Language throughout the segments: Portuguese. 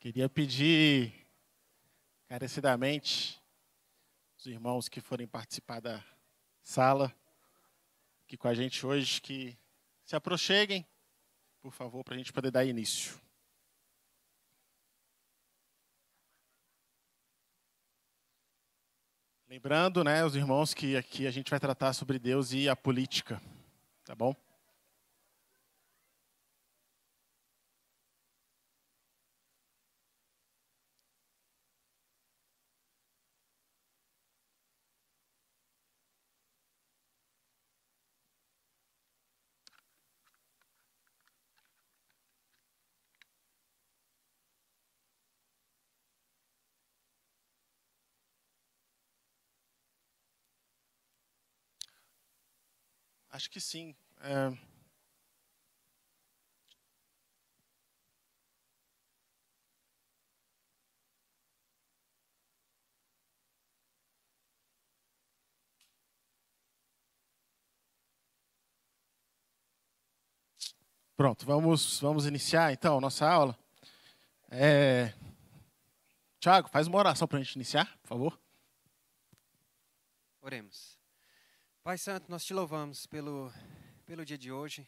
Queria pedir encarecidamente os irmãos que forem participar da sala aqui com a gente hoje que se aproxeguem, por favor, para a gente poder dar início. Lembrando, né, os irmãos, que aqui a gente vai tratar sobre Deus e a política, tá bom? Acho que sim. É... Pronto, vamos, vamos iniciar então nossa aula. É... Tiago, faz uma oração para a gente iniciar, por favor. Oremos. Pai Santo, nós te louvamos pelo, pelo dia de hoje,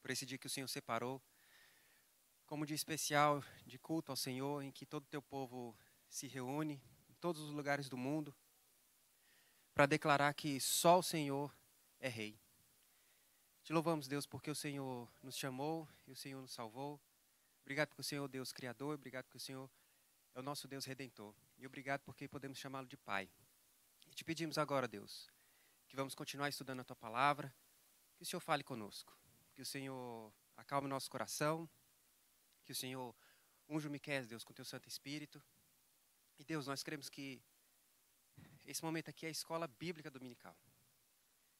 por esse dia que o Senhor separou, como dia especial de culto ao Senhor, em que todo o teu povo se reúne, em todos os lugares do mundo, para declarar que só o Senhor é Rei. Te louvamos, Deus, porque o Senhor nos chamou e o Senhor nos salvou. Obrigado porque o Senhor é Deus Criador, obrigado porque o Senhor é o nosso Deus Redentor. E obrigado porque podemos chamá-lo de Pai. E te pedimos agora, Deus, que vamos continuar estudando a tua palavra. Que o Senhor fale conosco, que o Senhor acalme nosso coração, que o Senhor unja o Miquel, Deus, com teu Santo Espírito. E Deus, nós queremos que esse momento aqui é a escola bíblica dominical.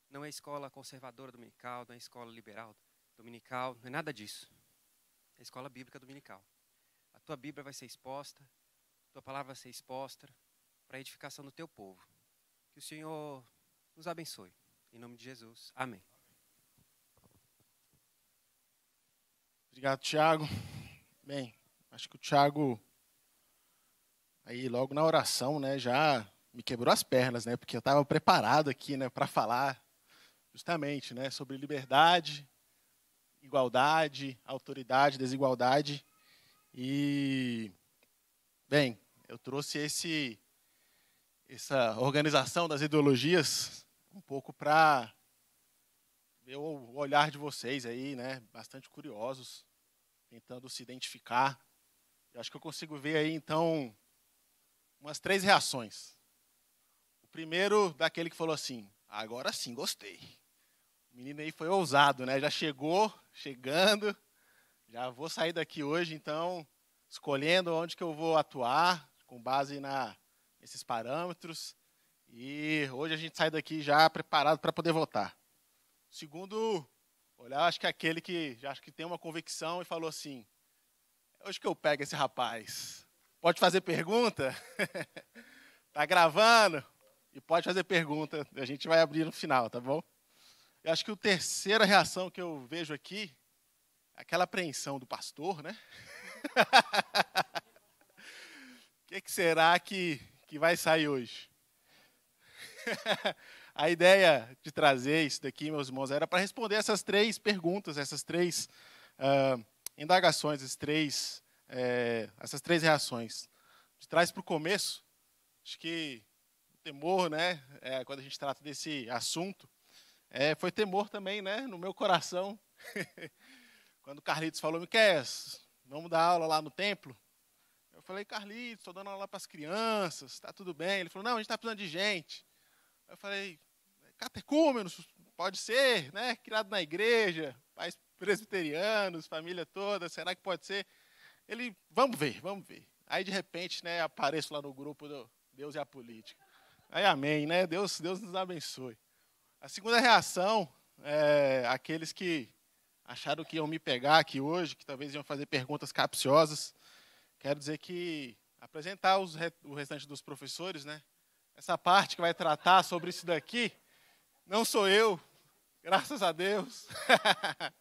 Não é a escola conservadora dominical, não é a escola liberal dominical, não é nada disso. É a escola bíblica dominical. A tua Bíblia vai ser exposta, a tua palavra vai ser exposta para a edificação do teu povo. Que o Senhor nos abençoe. Em nome de Jesus. Amém. Obrigado, Tiago. Bem, acho que o Tiago, aí logo na oração, né, já me quebrou as pernas, né, porque eu estava preparado aqui, né, para falar justamente, né, sobre liberdade, igualdade, autoridade, desigualdade. E bem, eu trouxe esse essa organização das ideologias um pouco para ver o olhar de vocês aí, né? Bastante curiosos, tentando se identificar. Eu acho que eu consigo ver aí, então, umas três reações. O primeiro, daquele que falou assim: agora sim, gostei. O menino aí foi ousado, né? Já chegou, chegando. Já vou sair daqui hoje, então, escolhendo onde que eu vou atuar, com base na, nesses parâmetros. E hoje a gente sai daqui já preparado para poder votar. Segundo olhar, acho que é aquele que já acho que tem uma convicção e falou assim: é hoje que eu pego esse rapaz. Pode fazer pergunta? tá gravando? E pode fazer pergunta. A gente vai abrir no final, tá bom? Eu acho que a terceira reação que eu vejo aqui é aquela apreensão do pastor, né? O que, que será que, que vai sair hoje? a ideia de trazer isso daqui, meus irmãos, era para responder essas três perguntas, essas três uh, indagações, esses três, eh, essas três reações. De trás para o começo, acho que o temor, né, é, quando a gente trata desse assunto, é, foi temor também, né, no meu coração. quando o Carlitos falou, Miquel, vamos dar aula lá no templo? Eu falei, Carlitos, estou dando aula para as crianças, está tudo bem. Ele falou, não, a gente está precisando de gente. Eu falei, catecúmenos, pode ser, né? Criado na igreja, pais presbiterianos, família toda, será que pode ser? Ele, vamos ver, vamos ver. Aí de repente, né, apareço lá no grupo do Deus e a política. Aí amém, né? Deus, Deus nos abençoe. A segunda reação é aqueles que acharam que iam me pegar aqui hoje, que talvez iam fazer perguntas capciosas. Quero dizer que apresentar os, o restante dos professores, né? essa parte que vai tratar sobre isso daqui, não sou eu, graças a Deus.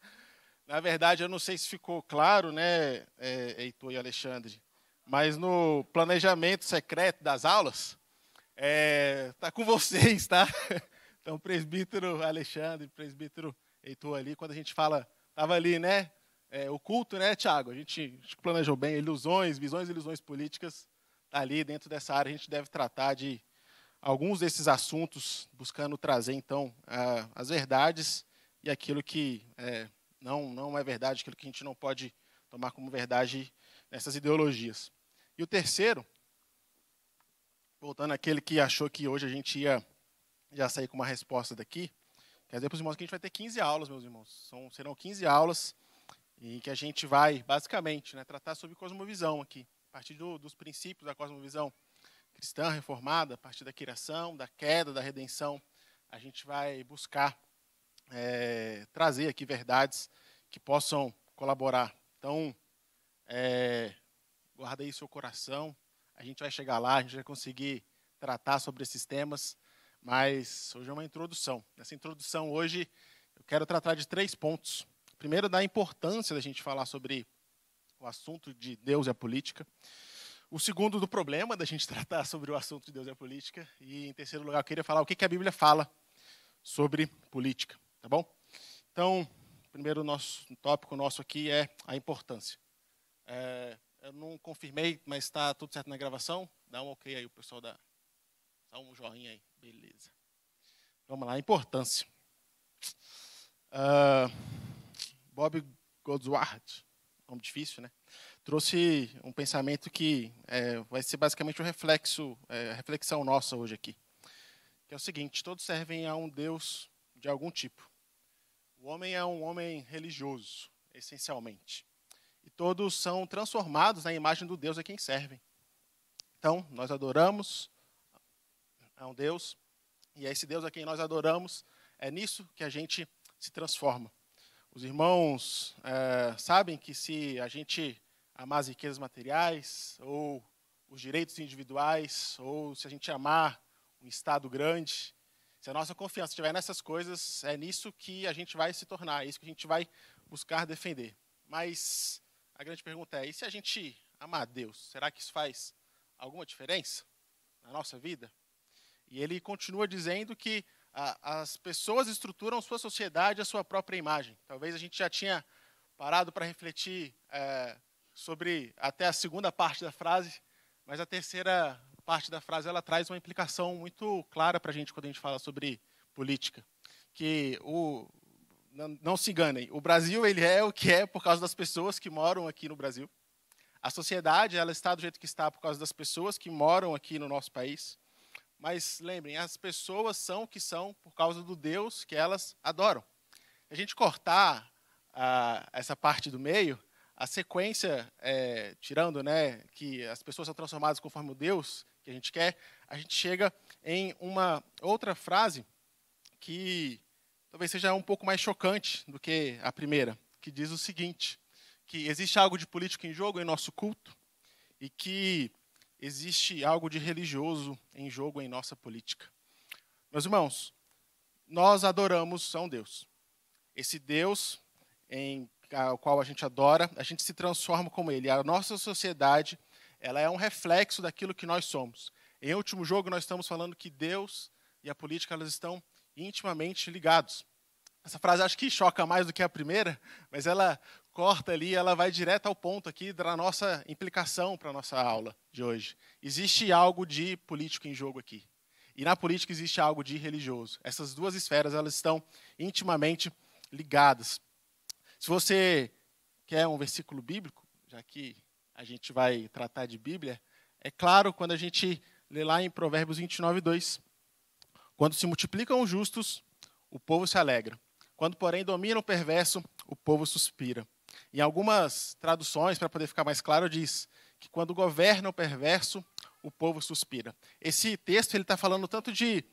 Na verdade, eu não sei se ficou claro, né, é, Heitor e Alexandre, mas no planejamento secreto das aulas, está é, com vocês, tá? Então, presbítero Alexandre, presbítero Heitor ali, quando a gente fala, estava ali, né? É, o culto, né, Tiago? A gente, planejou bem, ilusões, visões e ilusões políticas, tá ali dentro dessa área, a gente deve tratar de alguns desses assuntos, buscando trazer, então, as verdades e aquilo que é, não, não é verdade, aquilo que a gente não pode tomar como verdade nessas ideologias. E o terceiro, voltando àquele que achou que hoje a gente ia já sair com uma resposta daqui, quer dizer para os irmãos que a gente vai ter 15 aulas, meus irmãos. São, serão 15 aulas em que a gente vai, basicamente, né, tratar sobre cosmovisão aqui, a partir do, dos princípios da cosmovisão, cristã reformada, a partir da criação, da queda, da redenção, a gente vai buscar é, trazer aqui verdades que possam colaborar. Então, é, guarda aí seu coração, a gente vai chegar lá, a gente vai conseguir tratar sobre esses temas, mas hoje é uma introdução. Nessa introdução hoje, eu quero tratar de três pontos. Primeiro, da importância da gente falar sobre o assunto de Deus e a política. O segundo do problema da gente tratar sobre o assunto de Deus e a política. E em terceiro lugar, eu queria falar o que, a Bíblia fala sobre política, tá bom? Então, primeiro nosso tópico nosso aqui é a importância. É, eu não confirmei, mas está tudo certo na gravação. Dá um ok aí, o pessoal dá, dá um joinha aí, beleza. Vamos lá, a importância. Uh, Bob Goldsworth, nome difícil, né? trouxe um pensamento que é, vai ser basicamente o um reflexo, é, reflexão nossa hoje aqui, que é o seguinte: todos servem a um Deus de algum tipo. O homem é um homem religioso, essencialmente, e todos são transformados na imagem do Deus a quem servem. Então, nós adoramos a um Deus, e é esse Deus a quem nós adoramos, é nisso que a gente se transforma. Os irmãos é, sabem que se a gente amar as riquezas materiais, ou os direitos individuais, ou se a gente amar um Estado grande, se a nossa confiança estiver nessas coisas, é nisso que a gente vai se tornar, é isso que a gente vai buscar defender. Mas a grande pergunta é: e se a gente amar Deus, será que isso faz alguma diferença na nossa vida? E ele continua dizendo que a, as pessoas estruturam sua sociedade à sua própria imagem. Talvez a gente já tinha parado para refletir é, sobre até a segunda parte da frase, mas a terceira parte da frase ela traz uma implicação muito clara para a gente quando a gente fala sobre política, que o não, não se enganem, o Brasil ele é o que é por causa das pessoas que moram aqui no Brasil. A sociedade ela está do jeito que está por causa das pessoas que moram aqui no nosso país. Mas lembrem, as pessoas são o que são por causa do Deus que elas adoram. A gente cortar ah, essa parte do meio, a sequência, é, tirando né, que as pessoas são transformadas conforme o Deus que a gente quer, a gente chega em uma outra frase que talvez seja um pouco mais chocante do que a primeira, que diz o seguinte: que existe algo de político em jogo em nosso culto e que existe algo de religioso em jogo em nossa política. Meus irmãos, nós adoramos a um Deus. Esse Deus, em ao qual a gente adora, a gente se transforma como ele. A nossa sociedade, ela é um reflexo daquilo que nós somos. Em último jogo, nós estamos falando que Deus e a política elas estão intimamente ligados. Essa frase acho que choca mais do que a primeira, mas ela corta ali, ela vai direto ao ponto aqui da nossa implicação para a nossa aula de hoje. Existe algo de político em jogo aqui. E na política existe algo de religioso. Essas duas esferas elas estão intimamente ligadas. Se você quer um versículo bíblico, já que a gente vai tratar de Bíblia, é claro quando a gente lê lá em Provérbios 29, 2. Quando se multiplicam os justos, o povo se alegra. Quando, porém, domina o perverso, o povo suspira. Em algumas traduções, para poder ficar mais claro, diz que quando governa o perverso, o povo suspira. Esse texto ele está falando tanto de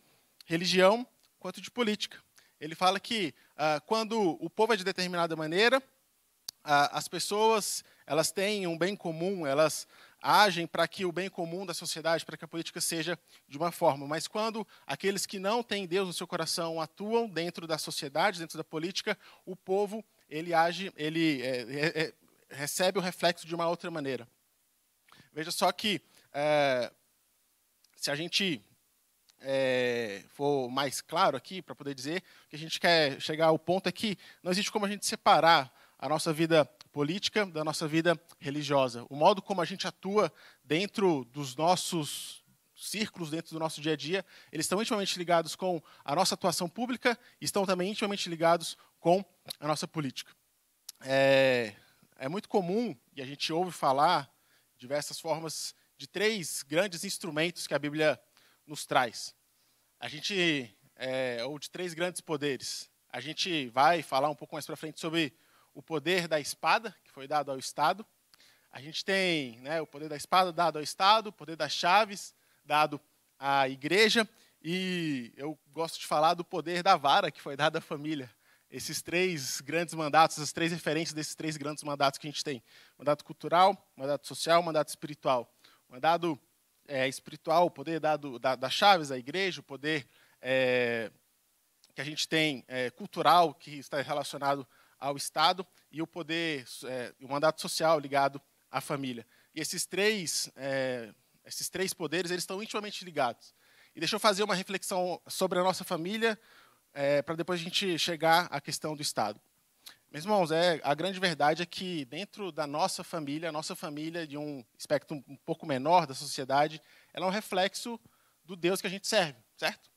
religião quanto de política. Ele fala que ah, quando o povo é de determinada maneira, ah, as pessoas elas têm um bem comum, elas agem para que o bem comum da sociedade, para que a política seja de uma forma. Mas quando aqueles que não têm Deus no seu coração atuam dentro da sociedade, dentro da política, o povo ele age, ele é, é, é recebe o reflexo de uma outra maneira. Veja só que é, se a gente é, for mais claro aqui para poder dizer, que a gente quer chegar ao ponto é que não existe como a gente separar a nossa vida política da nossa vida religiosa. O modo como a gente atua dentro dos nossos círculos, dentro do nosso dia a dia, eles estão intimamente ligados com a nossa atuação pública e estão também intimamente ligados com a nossa política. É, é muito comum, e a gente ouve falar diversas formas, de três grandes instrumentos que a Bíblia nos traz. A gente, é, é ou de três grandes poderes. A gente vai falar um pouco mais para frente sobre o poder da espada, que foi dado ao Estado. A gente tem né, o poder da espada dado ao Estado, o poder das chaves dado à igreja, e eu gosto de falar do poder da vara, que foi dado à família. Esses três grandes mandatos, as três referências desses três grandes mandatos que a gente tem: mandato cultural, mandato social, mandato espiritual. Mandado é, espiritual, o poder dado da, das chaves à igreja, o poder é, que a gente tem é, cultural, que está relacionado ao Estado, e o poder, é, o mandato social ligado à família. E esses três, é, esses três poderes, eles estão intimamente ligados. E deixa eu fazer uma reflexão sobre a nossa família, para depois a gente chegar à questão do Estado. Meus irmãos, é, a grande verdade é que dentro da nossa família, a nossa família, de um espectro um pouco menor da sociedade, ela é um reflexo do Deus que a gente serve, certo?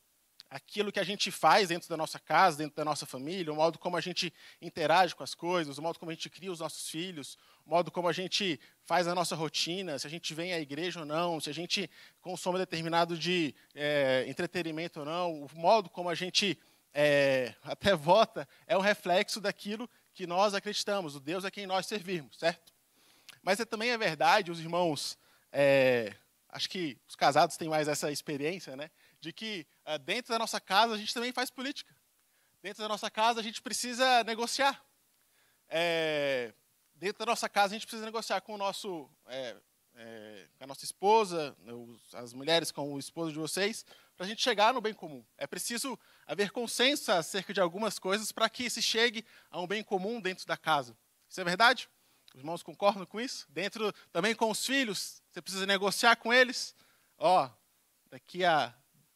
Aquilo que a gente faz dentro da nossa casa, dentro da nossa família, o modo como a gente interage com as coisas, o modo como a gente cria os nossos filhos, o modo como a gente faz a nossa rotina, se a gente vem à igreja ou não, se a gente consome determinado de é, entretenimento ou não, o modo como a gente é, até vota, é um reflexo daquilo que nós acreditamos, o Deus é quem nós servimos, certo? Mas é, também é verdade, os irmãos, é, acho que os casados têm mais essa experiência, né? De que é, dentro da nossa casa a gente também faz política. Dentro da nossa casa a gente precisa negociar. É, dentro da nossa casa a gente precisa negociar com o nosso, é, com a nossa esposa, os, as mulheres com o esposo de vocês, para a gente chegar no bem comum. É preciso haver consenso acerca de algumas coisas para que se chegue a um bem comum dentro da casa. Isso é verdade? Os irmãos concordam com isso? Dentro também com os filhos, você precisa negociar com eles. Ó, oh, daqui a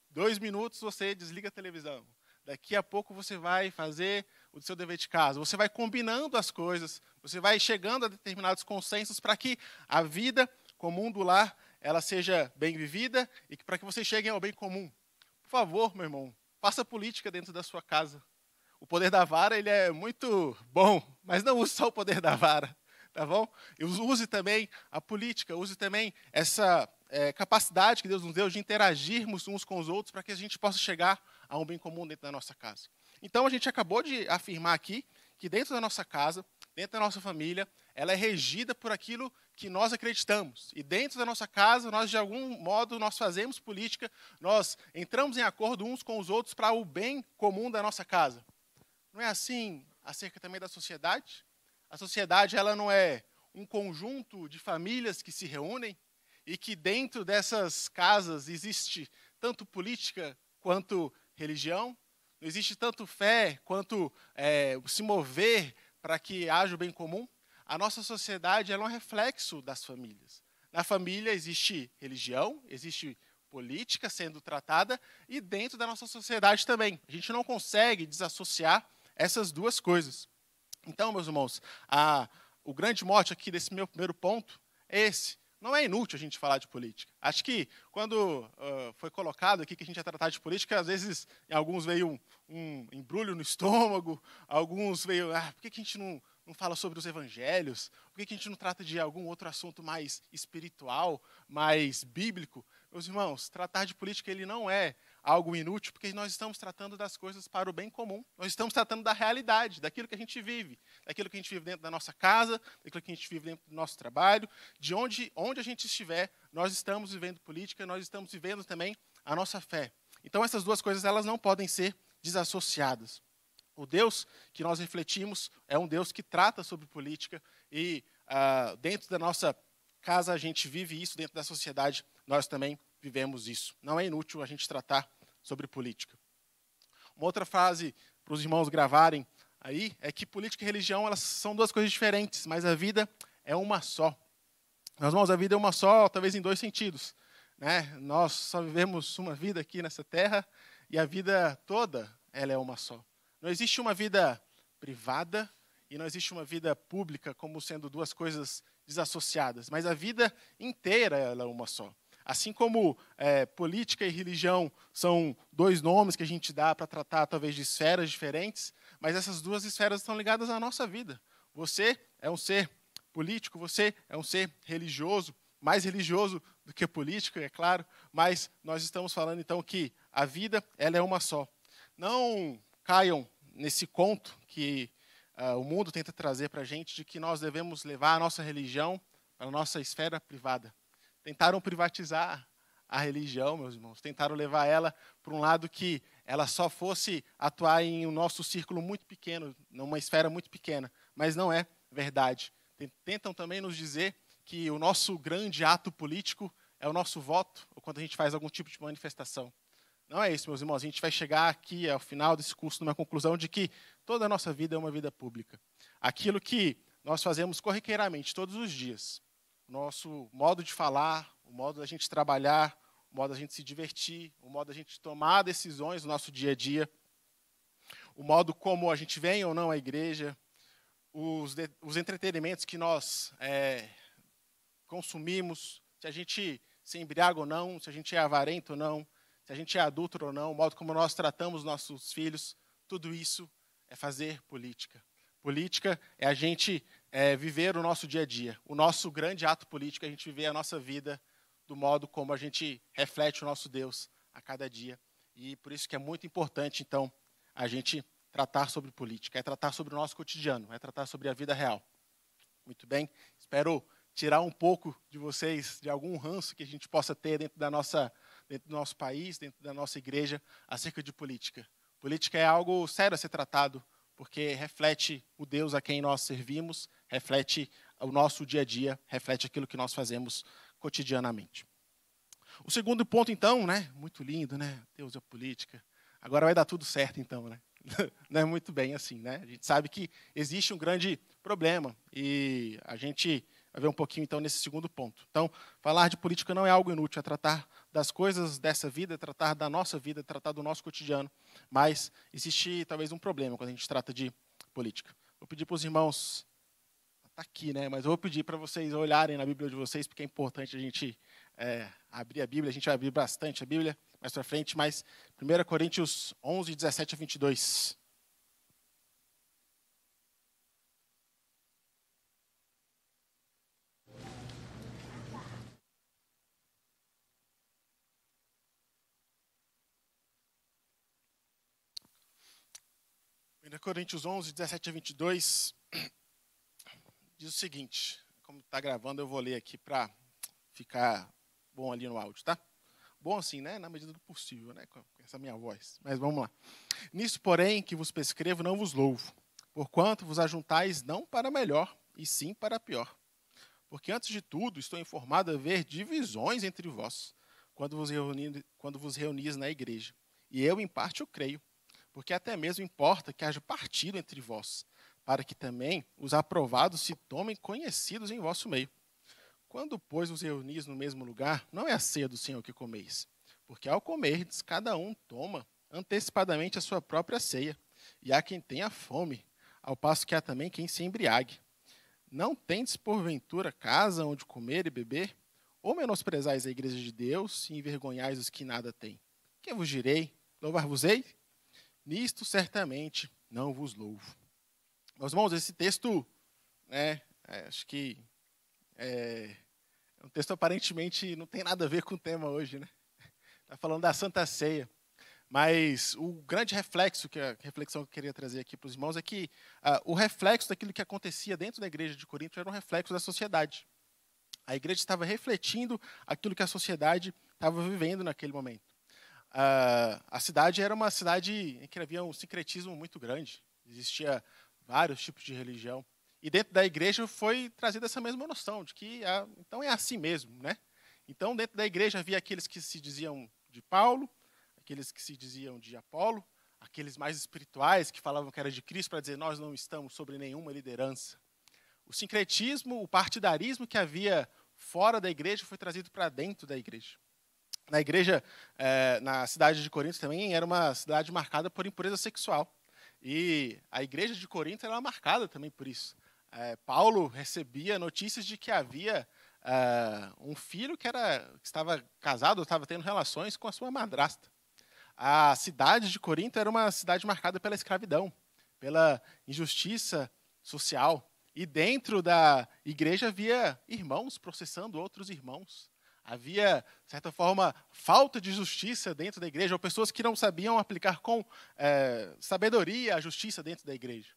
dois minutos você desliga a televisão. Daqui a pouco você vai fazer o seu dever de casa. Você vai combinando as coisas, você vai chegando a determinados consensos para que a vida comum do lar ela seja bem vivida e que para que vocês cheguem ao bem comum. Por favor, meu irmão, faça política dentro da sua casa. O poder da vara ele é muito bom, mas não use só o poder da vara, tá bom? use também a política, use também essa é, capacidade que Deus nos deu de interagirmos uns com os outros para que a gente possa chegar a um bem comum dentro da nossa casa. Então a gente acabou de afirmar aqui que dentro da nossa casa, dentro da nossa família, ela é regida por aquilo que nós acreditamos. E dentro da nossa casa, nós de algum modo nós fazemos política, nós entramos em acordo uns com os outros para o bem comum da nossa casa. Não é assim acerca também da sociedade? A sociedade ela não é um conjunto de famílias que se reúnem e que dentro dessas casas existe tanto política quanto religião, não existe tanto fé quanto é, se mover para que haja o bem comum. A nossa sociedade é um reflexo das famílias. Na família existe religião, existe política sendo tratada e dentro da nossa sociedade também. A gente não consegue desassociar essas duas coisas. Então, meus irmãos, a, o grande mote aqui desse meu primeiro ponto é esse. Não é inútil a gente falar de política. Acho que quando uh, foi colocado aqui que a gente ia tratar de política, às vezes em alguns veio um, um embrulho no estômago, alguns veio, ah, por que, que a gente não, não fala sobre os evangelhos? Por que, que a gente não trata de algum outro assunto mais espiritual, mais bíblico? Meus irmãos, tratar de política ele não é algo inútil, porque nós estamos tratando das coisas para o bem comum. Nós estamos tratando da realidade, daquilo que a gente vive, daquilo que a gente vive dentro da nossa casa, daquilo que a gente vive dentro do nosso trabalho, de onde, onde a gente estiver, nós estamos vivendo política, nós estamos vivendo também a nossa fé. Então essas duas coisas elas não podem ser desassociadas o Deus que nós refletimos é um Deus que trata sobre política e ah, dentro da nossa casa a gente vive isso, dentro da sociedade nós também vivemos isso. Não é inútil a gente tratar sobre política. Uma outra frase para os irmãos gravarem aí é que política e religião elas são duas coisas diferentes, mas a vida é uma só. Nós irmãos, a vida é uma só, talvez em dois sentidos. Né? Nós só vivemos uma vida aqui nessa terra e a vida toda ela é uma só. Não existe uma vida privada e não existe uma vida pública como sendo duas coisas desassociadas, mas a vida inteira ela é uma só. Assim como é, política e religião são dois nomes que a gente dá para tratar talvez de esferas diferentes, mas essas duas esferas estão ligadas à nossa vida. Você é um ser político, você é um ser religioso, mais religioso do que político, é claro, mas nós estamos falando então que a vida ela é uma só. Não caiam nesse conto que uh, o mundo tenta trazer para a gente de que nós devemos levar a nossa religião para a nossa esfera privada. Tentaram privatizar a religião, meus irmãos, tentaram levar ela para um lado que ela só fosse atuar em um nosso círculo muito pequeno, numa esfera muito pequena, mas não é verdade. Tentam também nos dizer que o nosso grande ato político é o nosso voto, ou quando a gente faz algum tipo de manifestação. Não é isso, meus irmãos. A gente vai chegar aqui, ao final desse curso, numa conclusão de que toda a nossa vida é uma vida pública. Aquilo que nós fazemos corriqueiramente, todos os dias, o nosso modo de falar, o modo da gente trabalhar, o modo da gente se divertir, o modo da gente tomar decisões no nosso dia a dia, o modo como a gente vem ou não à igreja, os, de, os entretenimentos que nós é, consumimos, se a gente se embriaga ou não, se a gente é avarento ou não, se a gente é adulto ou não, o modo como nós tratamos nossos filhos, tudo isso é fazer política. Política é a gente é, viver o nosso dia a dia. O nosso grande ato político é a gente viver a nossa vida do modo como a gente reflete o nosso Deus a cada dia. E por isso que é muito importante, então, a gente tratar sobre política, é tratar sobre o nosso cotidiano, é tratar sobre a vida real. Muito bem, espero tirar um pouco de vocês de algum ranço que a gente possa ter dentro da nossa dentro do nosso país, dentro da nossa igreja, acerca de política. Política é algo sério a ser tratado, porque reflete o Deus a quem nós servimos, reflete o nosso dia a dia, reflete aquilo que nós fazemos cotidianamente. O segundo ponto, então, né? Muito lindo, né? Deus é política. Agora vai dar tudo certo, então, né? Não é muito bem assim, né? A gente sabe que existe um grande problema e a gente Vai ver um pouquinho então nesse segundo ponto. Então, falar de política não é algo inútil, é tratar das coisas dessa vida, é tratar da nossa vida, é tratar do nosso cotidiano. Mas existe talvez um problema quando a gente trata de política. Vou pedir para os irmãos, está aqui, né? Mas eu vou pedir para vocês olharem na Bíblia de vocês, porque é importante a gente é, abrir a Bíblia. A gente vai abrir bastante a Bíblia mais para frente, mas 1 Coríntios 11, 17 a 22. 1 Coríntios 11, 17 a 22, diz o seguinte: como está gravando, eu vou ler aqui para ficar bom ali no áudio, tá? Bom assim, né? Na medida do possível, né? Com essa minha voz. Mas vamos lá. Nisso, porém, que vos prescrevo, não vos louvo, porquanto vos ajuntais não para melhor, e sim para pior. Porque antes de tudo, estou informado a haver divisões entre vós, quando vos, quando vos reunis na igreja. E eu, em parte, o creio porque até mesmo importa que haja partido entre vós, para que também os aprovados se tomem conhecidos em vosso meio. Quando, pois, os reunis no mesmo lugar, não é a ceia do Senhor que comeis, porque ao comerdes, cada um toma antecipadamente a sua própria ceia, e há quem tenha fome, ao passo que há também quem se embriague. Não tendes, porventura, casa onde comer e beber? Ou menosprezais a igreja de Deus e envergonhais os que nada têm? Que vos direi? Louvar-vos-ei? Nisto certamente não vos louvo. Meus irmãos, esse texto, né, é, acho que é, é um texto aparentemente não tem nada a ver com o tema hoje, né? Está falando da Santa Ceia. Mas o grande reflexo, que a reflexão que eu queria trazer aqui para os irmãos é que ah, o reflexo daquilo que acontecia dentro da igreja de Corinto era um reflexo da sociedade. A igreja estava refletindo aquilo que a sociedade estava vivendo naquele momento a cidade era uma cidade em que havia um sincretismo muito grande. Existia vários tipos de religião. E dentro da igreja foi trazida essa mesma noção de que ah, então é assim mesmo, né? Então dentro da igreja havia aqueles que se diziam de Paulo, aqueles que se diziam de Apolo, aqueles mais espirituais que falavam que era de Cristo para dizer nós não estamos sobre nenhuma liderança. O sincretismo, o partidarismo que havia fora da igreja foi trazido para dentro da igreja. Na igreja, é, na cidade de Corinto também, era uma cidade marcada por impureza sexual. E a igreja de Corinto era é marcada também por isso. É, Paulo recebia notícias de que havia eh, um filho que, era, estava casado, estava tendo relações com a sua madrasta. A cidade de Corinto era uma cidade marcada pela escravidão, pela injustiça social. E dentro da igreja havia irmãos processando outros irmãos havia, de certa forma, falta de justiça dentro da igreja, ou pessoas que não sabiam aplicar com é, sabedoria a justiça dentro da igreja.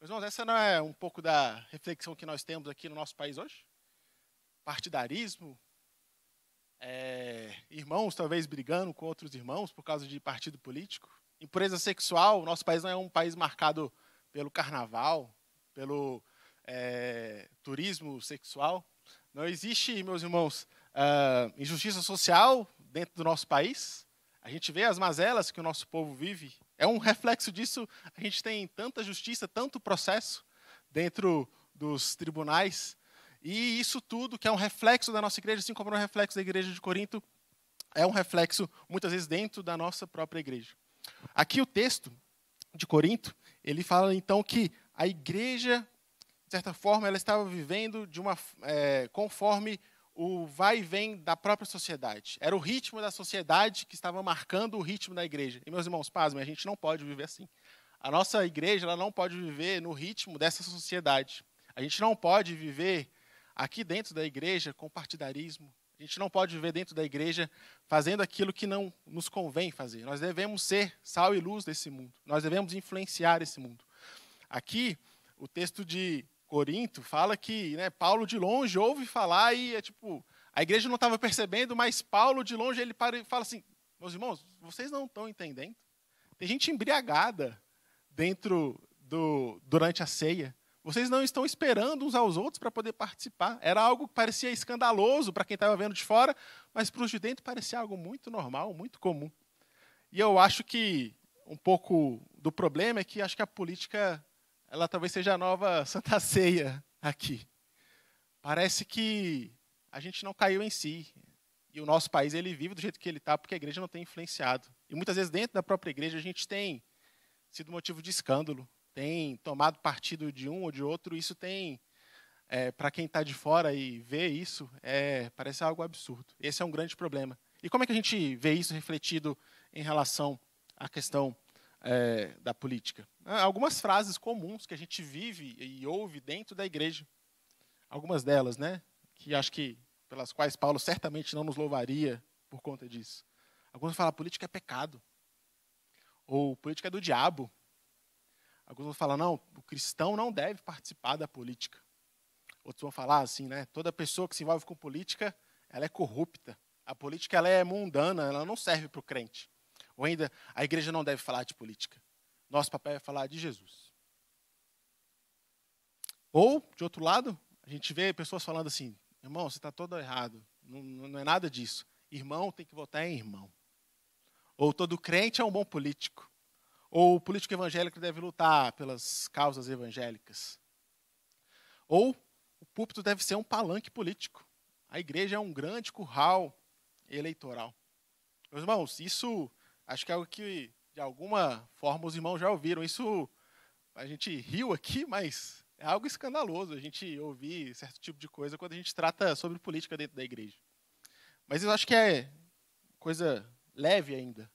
Meus irmãos, essa não é um pouco da reflexão que nós temos aqui no nosso país hoje? Partidarismo, é, irmãos talvez brigando com outros irmãos por causa de partido político, impureza sexual, o nosso país não é um país marcado pelo carnaval, pelo é, turismo sexual. Não existe, meus irmãos, uh, injustiça social dentro do nosso país. A gente vê as mazelas que o nosso povo vive. É um reflexo disso. A gente tem tanta justiça, tanto processo dentro dos tribunais. E isso tudo, que é um reflexo da nossa igreja, assim como é um reflexo da igreja de Corinto, é um reflexo, muitas vezes, dentro da nossa própria igreja. Aqui o texto de Corinto, ele fala, então, que a igreja, de certa forma, ela estava vivendo de uma, é, conforme o vai e vem da própria sociedade. Era o ritmo da sociedade que estava marcando o ritmo da igreja. E, meus irmãos, pasmem, a gente não pode viver assim. A nossa igreja ela não pode viver no ritmo dessa sociedade. A gente não pode viver aqui dentro da igreja com partidarismo. A gente não pode viver dentro da igreja fazendo aquilo que não nos convém fazer. Nós devemos ser sal e luz desse mundo. Nós devemos influenciar esse mundo. Aqui, o texto de Corinto fala que né, Paulo de longe ouve falar e é tipo, a igreja não estava percebendo, mas Paulo de longe ele para e fala assim: meus irmãos, vocês não estão entendendo? Tem gente embriagada dentro do durante a ceia. Vocês não estão esperando uns aos outros para poder participar. Era algo que parecia escandaloso para quem estava vendo de fora, mas para os de dentro parecia algo muito normal, muito comum. E eu acho que um pouco do problema é que acho que a política ela talvez seja a nova Santa Ceia aqui. Parece que a gente não caiu em si. E o nosso país ele vive do jeito que ele está porque a igreja não tem influenciado. E muitas vezes dentro da própria igreja a gente tem sido motivo de escândalo, tem tomado partido de um ou de outro. Isso tem, é, para quem está de fora e vê isso, é, parece algo absurdo. Esse é um grande problema. E como é que a gente vê isso refletido em relação à questão é, da política. Ah, algumas frases comuns que a gente vive e ouve dentro da igreja. Algumas delas, né? Que acho que pelas quais Paulo certamente não nos louvaria por conta disso. Alguns falam política é pecado. Ou política é do diabo. Alguns vão falar, não, o cristão não deve participar da política. Outros vão falar assim, né? Toda pessoa que se envolve com política, ela é corrupta. A política ela é mundana, ela não serve para o crente. Ou ainda, a igreja não deve falar de política. Nosso papel é falar de Jesus. Ou, de outro lado, a gente vê pessoas falando assim: irmão, você está todo errado, não, não é nada disso. Irmão tem que votar em irmão. Ou todo crente é um bom político. Ou o político evangélico deve lutar pelas causas evangélicas. Ou o púlpito deve ser um palanque político. A igreja é um grande curral eleitoral. Meus irmãos, isso Acho que é algo que, de alguma forma, os irmãos já ouviram. Isso a gente riu aqui, mas é algo escandaloso a gente ouvir certo tipo de coisa quando a gente trata sobre política dentro da igreja. Mas eu acho que é coisa leve ainda,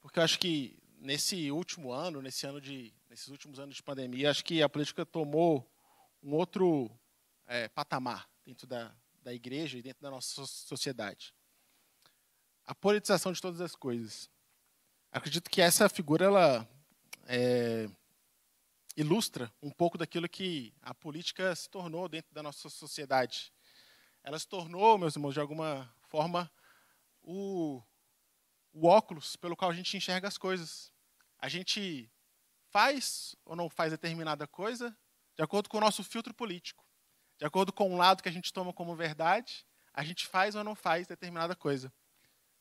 porque eu acho que nesse último ano, nesse ano de, nesses últimos anos de pandemia, acho que a política tomou um outro é, patamar dentro da, da igreja e dentro da nossa sociedade. A politização de todas as coisas. Acredito que essa figura ela é, ilustra um pouco daquilo que a política se tornou dentro da nossa sociedade. Ela se tornou, meus irmãos, de alguma forma, o, o óculos pelo qual a gente enxerga as coisas. A gente faz ou não faz determinada coisa de acordo com o nosso filtro político. De acordo com o lado que a gente toma como verdade, a gente faz ou não faz determinada coisa.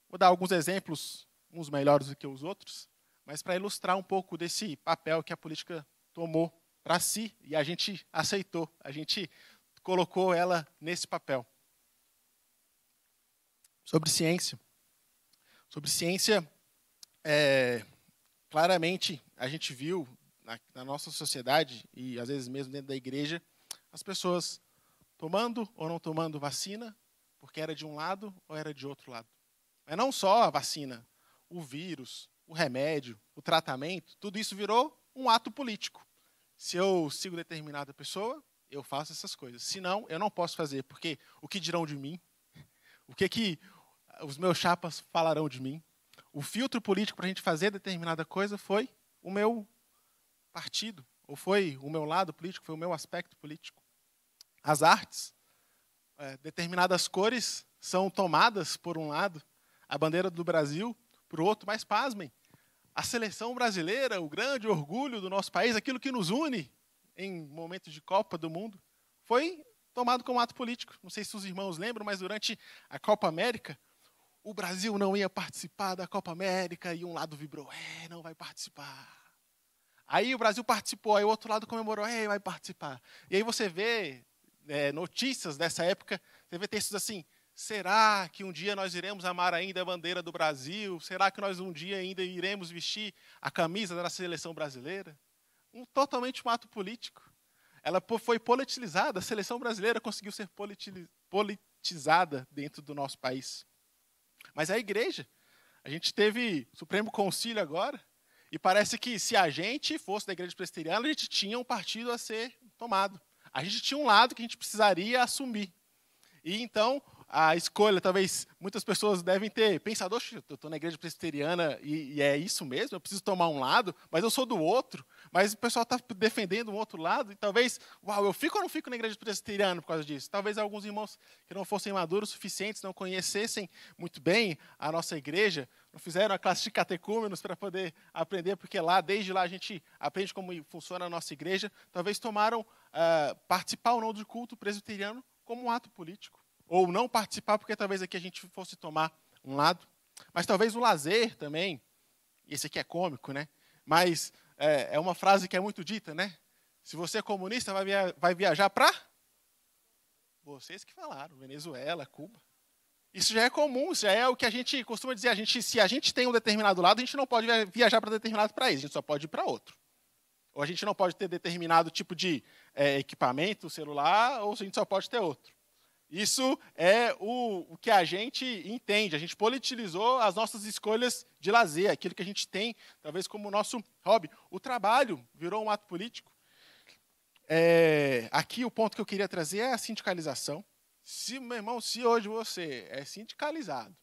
Vou dar alguns exemplos uns melhores do que os outros, mas para ilustrar um pouco desse papel que a política tomou para si e a gente aceitou, a gente colocou ela nesse papel. Sobre ciência. Sobre ciência, é, claramente a gente viu na, na nossa sociedade e às vezes mesmo dentro da igreja as pessoas tomando ou não tomando vacina, porque era de um lado ou era de outro lado. Mas não só a vacina, o vírus, o remédio, o tratamento, tudo isso virou um ato político. Se eu sigo determinada pessoa, eu faço essas coisas. Se não, eu não posso fazer, porque o que dirão de mim? O que, que os meus chapas falarão de mim? O filtro político para a gente fazer determinada coisa foi o meu partido, ou foi o meu lado político, foi o meu aspecto político. As artes, é, determinadas cores são tomadas por um lado. A bandeira do Brasil para o outro, mas pasmem. A seleção brasileira, o grande orgulho do nosso país, aquilo que nos une em momentos de Copa do Mundo, foi tomado como ato político. Não sei se os irmãos lembram, mas durante a Copa América, o Brasil não ia participar da Copa América e um lado vibrou: é, não vai participar. Aí o Brasil participou, aí o outro lado comemorou, é vai participar. E aí você vê é, notícias dessa época, você vê textos assim, Será que um dia nós iremos amar ainda a bandeira do Brasil? Será que nós um dia ainda iremos vestir a camisa da seleção brasileira? Um, totalmente um ato político. Ela foi politizada, a seleção brasileira conseguiu ser politizada dentro do nosso país. Mas a igreja, a gente teve Supremo Concílio agora, e parece que se a gente fosse da igreja presbiteriana, a gente tinha um partido a ser tomado. A gente tinha um lado que a gente precisaria assumir. E então a escolha, talvez muitas pessoas devem ter pensado, oxe, eu estou na igreja presbiteriana e, e, é isso mesmo, eu preciso tomar um lado, mas eu sou do outro, mas o pessoal está defendendo um outro lado, e talvez, uau, eu fico ou não fico na igreja presbiteriana por causa disso? Talvez alguns irmãos que não fossem maduros o suficientes, não conhecessem muito bem a nossa igreja, não fizeram a classe de catecúmenos para poder aprender, porque lá, desde lá, a gente aprende como funciona a nossa igreja, talvez tomaram, uh, participar ou não do culto presbiteriano como um ato político ou não participar, porque talvez aqui a gente fosse tomar um lado. Mas talvez o lazer também, esse aqui é cômico, né? Mas é, é uma frase que é muito dita, né? Se você é comunista, vai, via vai viajar para? Vocês que falaram, Venezuela, Cuba. Isso já é comum, isso já é o que a gente costuma dizer. A gente, se a gente tem um determinado lado, a gente não pode viajar para determinado país, a gente só pode ir para outro. Ou a gente não pode ter determinado tipo de é, equipamento celular, ou a gente só pode ter outro. Isso é o, o, que a gente entende. A gente politizou as nossas escolhas de lazer, aquilo que a gente tem, talvez como nosso hobby. O trabalho virou um ato político. É, aqui o ponto que eu queria trazer é a sindicalização. Se, meu irmão, se hoje você é sindicalizado,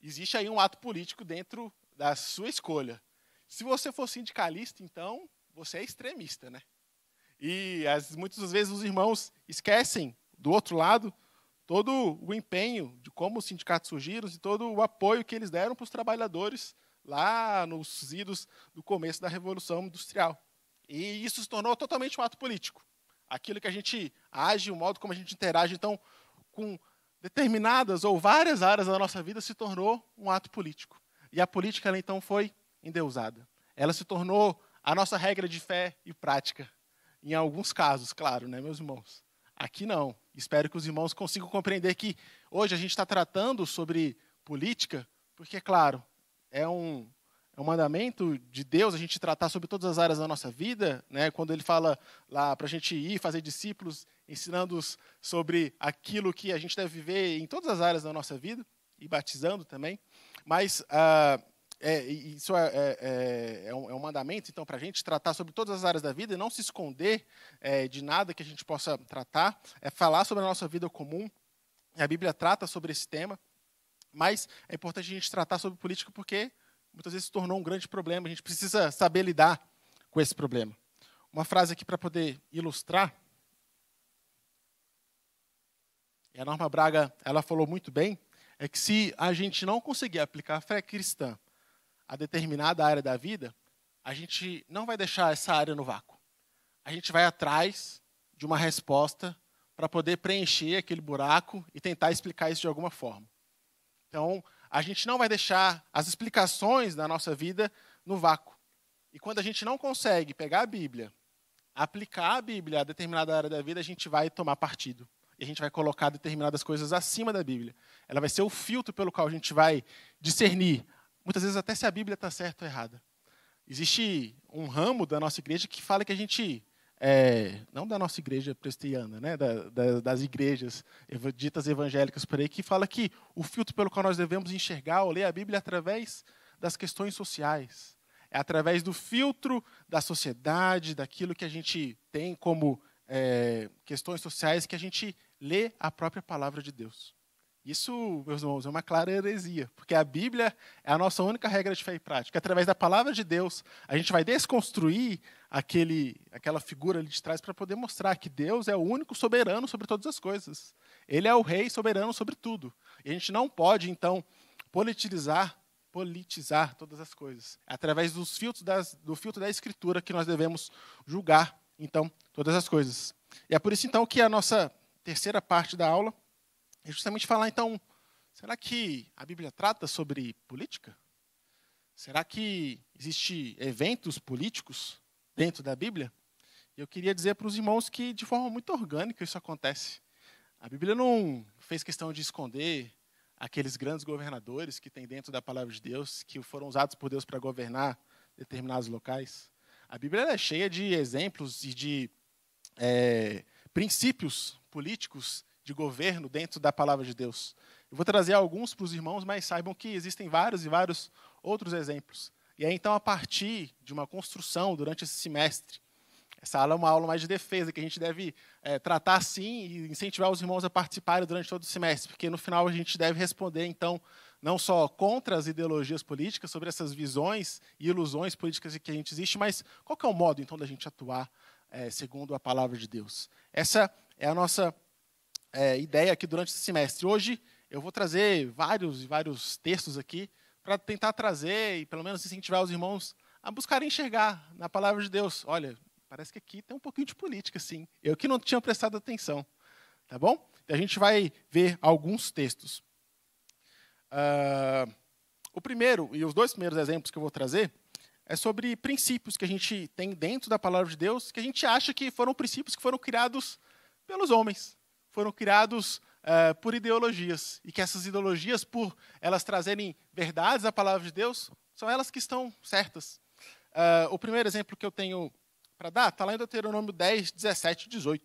existe aí um ato político dentro da sua escolha. Se você for sindicalista, então você é extremista, né? E as, muitas vezes os irmãos esquecem do outro lado, todo o empenho de como os sindicatos surgiram e todo o apoio que eles deram para os trabalhadores lá nos idos do começo da Revolução Industrial. E isso se tornou totalmente um ato político. Aquilo que a gente age, o modo como a gente interage, então, com determinadas ou várias áreas da nossa vida, se tornou um ato político. E a política, ela, então, foi endeusada. Ela se tornou a nossa regra de fé e prática. Em alguns casos, claro, né, meus irmãos? Aqui não. Espero que os irmãos consigam compreender que hoje a gente está tratando sobre política, porque, é claro, é um, é um mandamento de Deus a gente tratar sobre todas as áreas da nossa vida, né? Quando ele fala lá para a gente ir fazer discípulos, ensinando-os sobre aquilo que a gente deve viver em todas as áreas da nossa vida e batizando também. Mas ah, é, isso é, é, é, é, um, é, um, mandamento, então, para a gente tratar sobre todas as áreas da vida e não se esconder é, de nada que a gente possa tratar, é falar sobre a nossa vida comum. A Bíblia trata sobre esse tema, mas é importante a gente tratar sobre política porque muitas vezes se tornou um grande problema. A gente precisa saber lidar com esse problema. Uma frase aqui para poder ilustrar. E a Norma Braga, ela falou muito bem, é que se a gente não conseguir aplicar a fé cristã a determinada área da vida, a gente não vai deixar essa área no vácuo. A gente vai atrás de uma resposta para poder preencher aquele buraco e tentar explicar isso de alguma forma. Então, a gente não vai deixar as explicações da nossa vida no vácuo. E quando a gente não consegue pegar a Bíblia, aplicar a Bíblia a determinada área da vida, a gente vai tomar partido. E a gente vai colocar determinadas coisas acima da Bíblia. Ela vai ser o filtro pelo qual a gente vai discernir muitas vezes até se a Bíblia está certa ou errada. Existe um ramo da nossa igreja que fala que a gente, é, não da nossa igreja presbiteriana, né, da, da, das igrejas ditas evangélicas por aí, que fala que o filtro pelo qual nós devemos enxergar ou ler a Bíblia é através das questões sociais. É através do filtro da sociedade, daquilo que a gente tem como é, questões sociais, que a gente lê a própria palavra de Deus. Isso, meus irmãos, é uma clara heresia, porque a Bíblia é a nossa única regra de fé e prática. Através da palavra de Deus, a gente vai desconstruir aquele, aquela figura ali de trás para poder mostrar que Deus é o único soberano sobre todas as coisas. Ele é o rei soberano sobre tudo. E a gente não pode, então, politizar, politizar todas as coisas. É através dos filtros das, do filtro da Escritura que nós devemos julgar, então, todas as coisas. E é por isso, então, que a nossa terceira parte da aula é justamente falar, então, será que a Bíblia trata sobre política? Será que existe eventos políticos dentro da Bíblia? Eu queria dizer para os irmãos que de forma muito orgânica isso acontece. A Bíblia não fez questão de esconder aqueles grandes governadores que tem dentro da palavra de Deus, que foram usados por Deus para governar determinados locais. A Bíblia é cheia de exemplos e de é, princípios políticos de governo dentro da palavra de Deus. Eu vou trazer alguns para os irmãos, mas saibam que existem vários e vários outros exemplos. E aí, então, a partir de uma construção durante esse semestre, essa aula é uma aula mais de defesa, que a gente deve é, tratar assim e incentivar os irmãos a participarem durante todo o semestre, porque no final a gente deve responder, então, não só contra as ideologias políticas, sobre essas visões e ilusões políticas que a gente existe, mas qual é o modo, então, da gente atuar é, segundo a palavra de Deus. Essa é a nossa é, ideia aqui durante esse semestre. Hoje eu vou trazer vários e vários textos aqui para tentar trazer e pelo menos incentivar os irmãos a buscarem enxergar na palavra de Deus. Olha, parece que aqui tem um pouquinho de política, sim. Eu que não tinha prestado atenção, tá bom? Então, a gente vai ver alguns textos. Uh, o primeiro e os dois primeiros exemplos que eu vou trazer é sobre princípios que a gente tem dentro da palavra de Deus que a gente acha que foram princípios que foram criados pelos homens, foram criados uh, por ideologias e que essas ideologias, por elas trazerem verdades à palavra de Deus, são elas que estão certas. Uh, o primeiro exemplo que eu tenho para dar está lá em Deuteronômio 10, 17 e 18.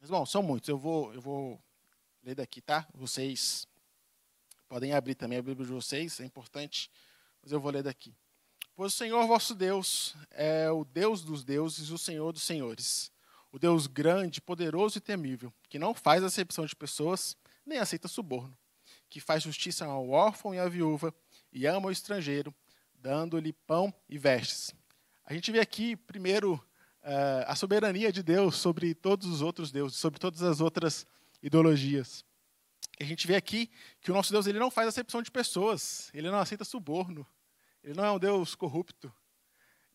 Mas, bom, são muitos. Eu vou, eu vou ler daqui, tá? Vocês podem abrir também a Bíblia de vocês, é importante, mas eu vou ler daqui. Pois o Senhor vosso Deus é o Deus dos deuses, o Senhor dos senhores, o Deus grande, poderoso e temível, que não faz acepção de pessoas, nem aceita suborno, que faz justiça ao órfão e à viúva, e ama o estrangeiro, dando-lhe pão e vestes. A gente vê aqui, primeiro, eh, a soberania de Deus sobre todos os outros deuses, sobre todas as outras ideologias. A gente vê aqui que o nosso Deus ele não faz acepção de pessoas, ele não aceita suborno, ele não é um Deus corrupto.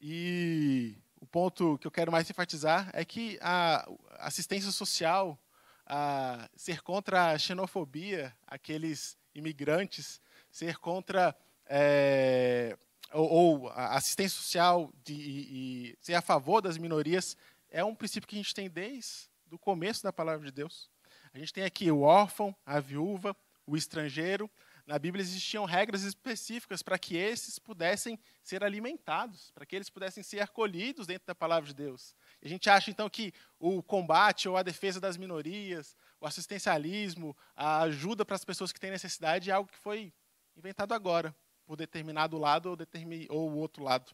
E o ponto que eu quero mais enfatizar é que a assistência social, a ser contra a xenofobia, aqueles imigrantes, ser contra é, ou, ou, a assistência social de, e, e, ser a favor das minorias é um princípio que a gente tem desde o começo da palavra de Deus. A gente tem aqui o órfão, a viúva, o estrangeiro, na Bíblia existiam regras específicas para que esses pudessem ser alimentados, para que eles pudessem ser acolhidos dentro da palavra de Deus. a gente acha então que o combate ou a defesa das minorias, o assistencialismo, a ajuda para as pessoas que têm necessidade é algo que foi inventado agora, por determinado lado ou, determin... ou o outro lado.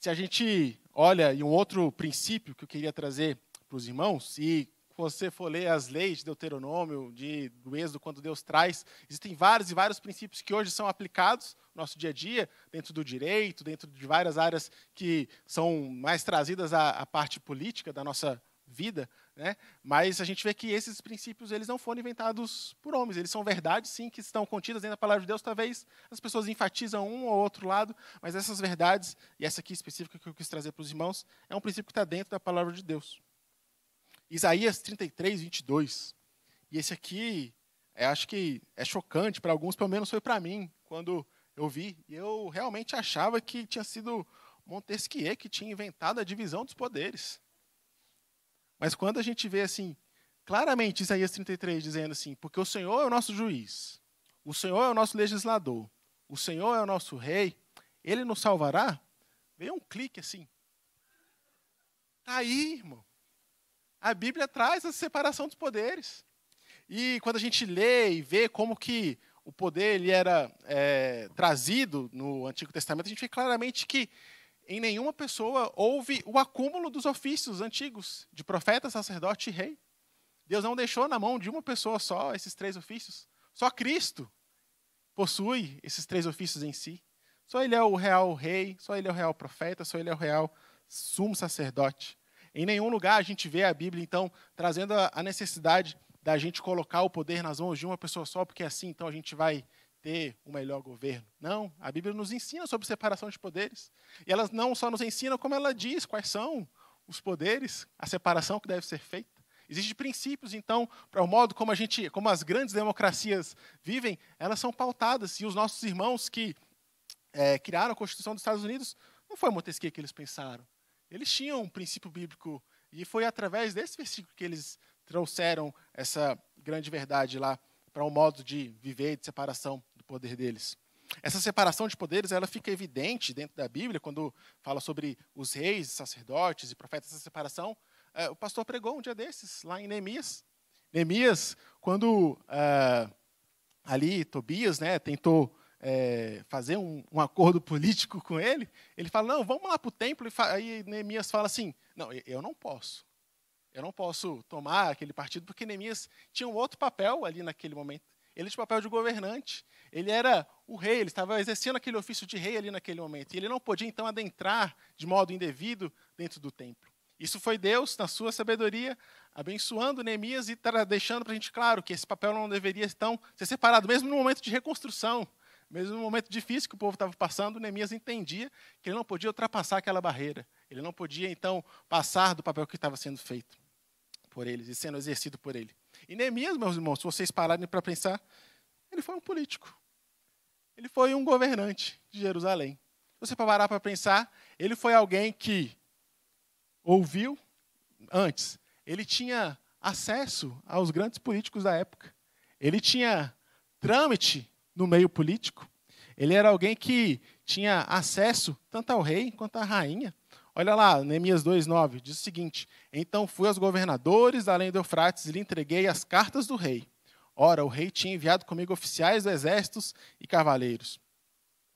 Se a gente olha, e um outro princípio que eu queria trazer para os irmãos, e você for ler as leis de Deuteronômio, de, do Êxodo, quando Deus traz, existem vários e vários princípios que hoje são aplicados no nosso dia a dia, dentro do direito, dentro de várias áreas que são mais trazidas à, à parte política da nossa vida, né? mas a gente vê que esses princípios eles não foram inventados por homens, eles são verdades, sim, que estão contidas dentro da palavra de Deus. Talvez as pessoas enfatizam um ou outro lado, mas essas verdades, e essa aqui específica que eu quis trazer para os irmãos, é um princípio que está dentro da palavra de Deus. Isaías 33, 22. E esse aqui, é, acho que é chocante para alguns, pelo menos foi para mim, quando eu vi. E eu realmente achava que tinha sido Montesquieu que tinha inventado a divisão dos poderes. Mas quando a gente vê assim, claramente Isaías 33 dizendo assim: Porque o Senhor é o nosso juiz, o Senhor é o nosso legislador, o Senhor é o nosso rei, ele nos salvará. Veio um clique assim. Está aí, irmão a Bíblia traz a separação dos poderes. E quando a gente lê e vê como que o poder ele era é, trazido no Antigo Testamento, a gente vê claramente que em nenhuma pessoa houve o acúmulo dos ofícios antigos de profeta, sacerdote e rei. Deus não deixou na mão de uma pessoa só esses três ofícios. Só Cristo possui esses três ofícios em si. Só ele é o real rei, só ele é o real profeta, só ele é o real sumo sacerdote. Em nenhum lugar a gente vê a Bíblia, então, trazendo a necessidade da gente colocar o poder nas mãos de uma pessoa só, porque assim então a gente vai ter o um melhor governo. Não, a Bíblia nos ensina sobre separação de poderes. E ela não só nos ensina, como ela diz quais são os poderes, a separação que deve ser feita. Existem princípios, então, para o modo como a gente, como as grandes democracias vivem, elas são pautadas. E os nossos irmãos que é, criaram a Constituição dos Estados Unidos, não foi Montesquieu que eles pensaram eles tinham um princípio bíblico e foi através desse versículo que eles trouxeram essa grande verdade lá para o um modo de viver, de separação do poder deles. Essa separação de poderes ela fica evidente dentro da Bíblia quando fala sobre os reis, sacerdotes e profetas. Essa separação, é, o pastor pregou um dia desses lá em Neemias. Neemias, quando é, ali Tobias, né, tentou é, fazer um, um, acordo político com ele, ele fala: não, vamos lá para o templo. E aí Neemias fala assim: não, eu não posso. Eu não posso tomar aquele partido, porque Neemias tinha um outro papel ali naquele momento. Ele tinha o papel de governante. Ele era o rei, ele estava exercendo aquele ofício de rei ali naquele momento. E ele não podia, então, adentrar de modo indevido dentro do templo. Isso foi Deus, na sua sabedoria, abençoando Neemias e deixando para a gente claro que esse papel não deveria, então, ser separado, mesmo no momento de reconstrução mesmo no momento difícil que o povo estava passando, Neemias entendia que ele não podia ultrapassar aquela barreira. Ele não podia, então, passar do papel que estava sendo feito por eles e sendo exercido por ele. E Neemias, meus irmãos, se vocês pararem para pensar, ele foi um político. Ele foi um governante de Jerusalém. Se você parar para pensar, ele foi alguém que ouviu antes. Ele tinha acesso aos grandes políticos da época. Ele tinha trâmite no meio político. Ele era alguém que tinha acesso tanto ao rei quanto à rainha. Olha lá, Neemias 2,9 diz o seguinte: Então fui aos governadores além do Eufrates e lhe entreguei as cartas do rei. Ora, o rei tinha enviado comigo oficiais exércitos e cavaleiros.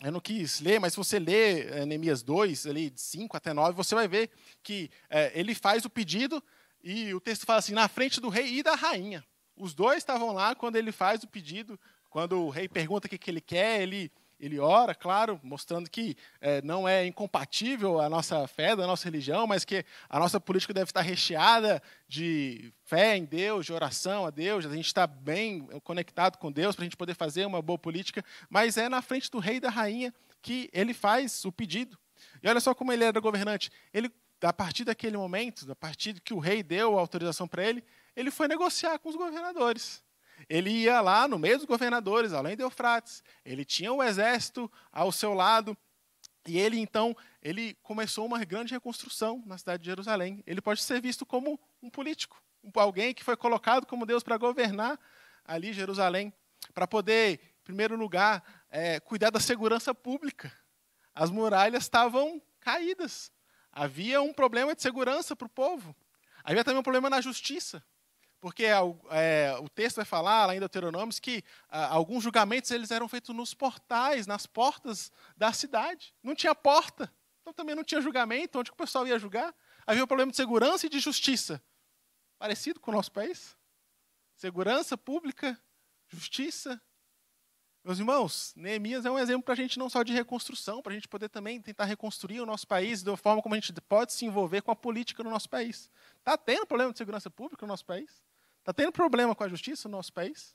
Eu não quis ler, mas se você ler eh, Neemias 2, ali, de 5 até 9, você vai ver que é, ele faz o pedido e o texto fala assim: na frente do rei e da rainha. Os dois estavam lá quando ele faz o pedido quando o rei pergunta o que, que ele quer, ele, ele ora, claro, mostrando que é, não é incompatível a nossa fé, da nossa religião, mas que a nossa política deve estar recheada de fé em Deus, de oração a Deus, a gente está bem conectado com Deus para a gente poder fazer uma boa política, mas é na frente do rei e da rainha que ele faz o pedido. E olha só como ele era governante. Ele, a partir daquele momento, a partir que o rei deu a autorização para ele, ele foi negociar com os governadores. Ele ia lá no meio dos governadores, além de Eufrates. Ele tinha o exército ao seu lado. E ele, então, ele começou uma grande reconstrução na cidade de Jerusalém. Ele pode ser visto como um político, alguém que foi colocado como Deus para governar ali Jerusalém, para poder, em primeiro lugar, é, cuidar da segurança pública. As muralhas estavam caídas. Havia um problema de segurança para o povo. Havia também um problema na justiça porque é, é, o texto vai falar, lá em Deuteronômio, que ah, alguns julgamentos eles eram feitos nos portais, nas portas da cidade. Não tinha porta, então também não tinha julgamento, onde o pessoal ia julgar? Havia um problema de segurança e de justiça, parecido com o nosso país. Segurança pública, justiça. Meus irmãos, Neemias é um exemplo para a gente não só de reconstrução, para a gente poder também tentar reconstruir o nosso país da forma como a gente pode se envolver com a política no nosso país. Está tendo problema de segurança pública no nosso país? Está tendo problema com a justiça no nosso país?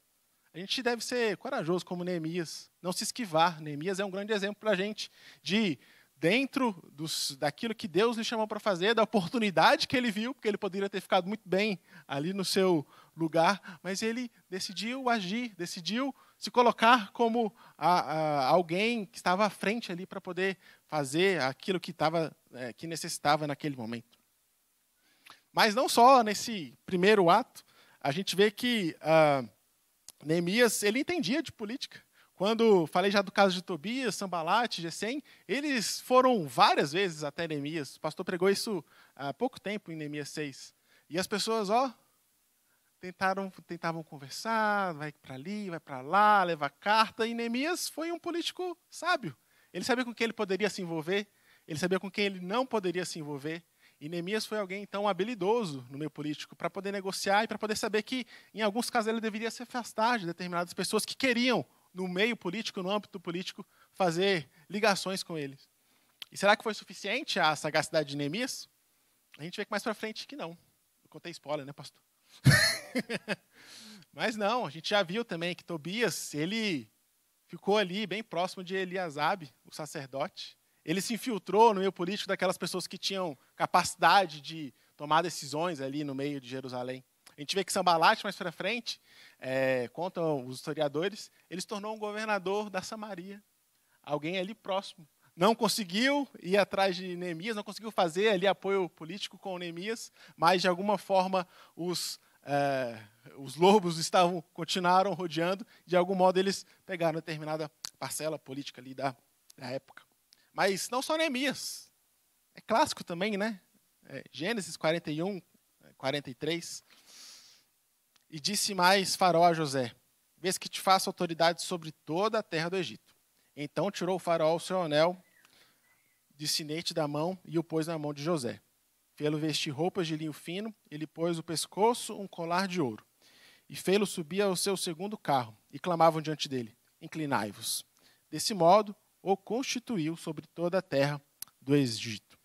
A gente deve ser corajoso como Neemias, não se esquivar. Neemias é um grande exemplo para a gente de, dentro dos, daquilo que Deus lhe chamou para fazer, da oportunidade que ele viu, porque ele poderia ter ficado muito bem ali no seu lugar, mas ele decidiu agir, decidiu se colocar como a, a, alguém que estava à frente ali para poder fazer aquilo que, tava, é, que necessitava naquele momento. Mas não só nesse primeiro ato, a gente vê que ah, Neemias, ele entendia de política. Quando falei já do caso de Tobias, Sambalate, Gesem, eles foram várias vezes até Neemias. O pastor pregou isso há pouco tempo, em Neemias 6. E as pessoas, ó, tentaram, tentavam conversar, vai para ali, vai para lá, leva carta. E Neemias foi um político sábio. Ele sabia com quem ele poderia se envolver, ele sabia com quem ele não poderia se envolver. E Neemias foi alguém então habilidoso no meio político para poder negociar e para poder saber que, em alguns casos, ele deveria se afastar de determinadas pessoas que queriam, no meio político, no âmbito político, fazer ligações com eles. E será que foi suficiente a sagacidade de Neemias? A gente vê que mais para frente que não. Eu contei spoiler, né, pastor? Mas não, a gente já viu também que Tobias, ele ficou ali bem próximo de Eliasabe, o sacerdote. Ele se infiltrou no meio político daquelas pessoas que tinham capacidade de tomar decisões ali no meio de Jerusalém. A gente vê que Sambalate, mais para frente, é, contam os historiadores, ele se tornou um governador da Samaria, alguém ali próximo. Não conseguiu ir atrás de Neemias, não conseguiu fazer ali apoio político com Neemias, mas de alguma forma os é, os lobos estavam continuaram rodeando, de algum modo eles pegaram determinada parcela política ali da, da época. Mas não só Neemias. É clássico também, né? É, Gênesis 41, 43. E disse mais Faraó a José: Vês que te faço autoridade sobre toda a terra do Egito. Então tirou o Faraó o seu anel de sinete da mão e o pôs na mão de José. Fê-lo vestir roupas de linho fino, ele pôs o pescoço um colar de ouro. E fê-lo subir ao seu segundo carro, e clamavam diante dele: Inclinai-vos. Desse modo, o constituiu sobre toda a terra do Egito.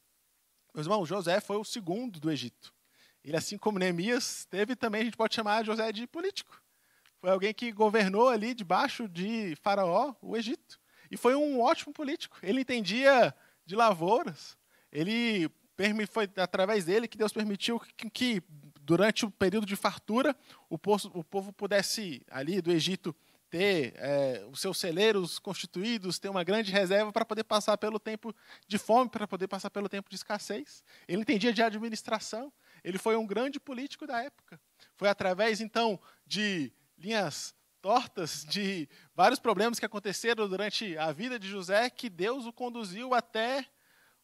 Meus irmãos, José foi o segundo do Egito. Ele, assim como Neemias, teve também, a gente pode chamar José de político. Foi alguém que governou ali debaixo de Faraó, o Egito. E foi um ótimo político. Ele entendia de lavouras. Ele foi através dele que Deus permitiu que, que durante o período de fartura, o povo, o povo pudesse, ali do Egito, ter é, os seus celeiros constituídos, ter uma grande reserva para poder passar pelo tempo de fome, para poder passar pelo tempo de escassez. Ele entendia de administração, ele foi um grande político da época. Foi através, então, de linhas tortas, de vários problemas que aconteceram durante a vida de José, que Deus o conduziu até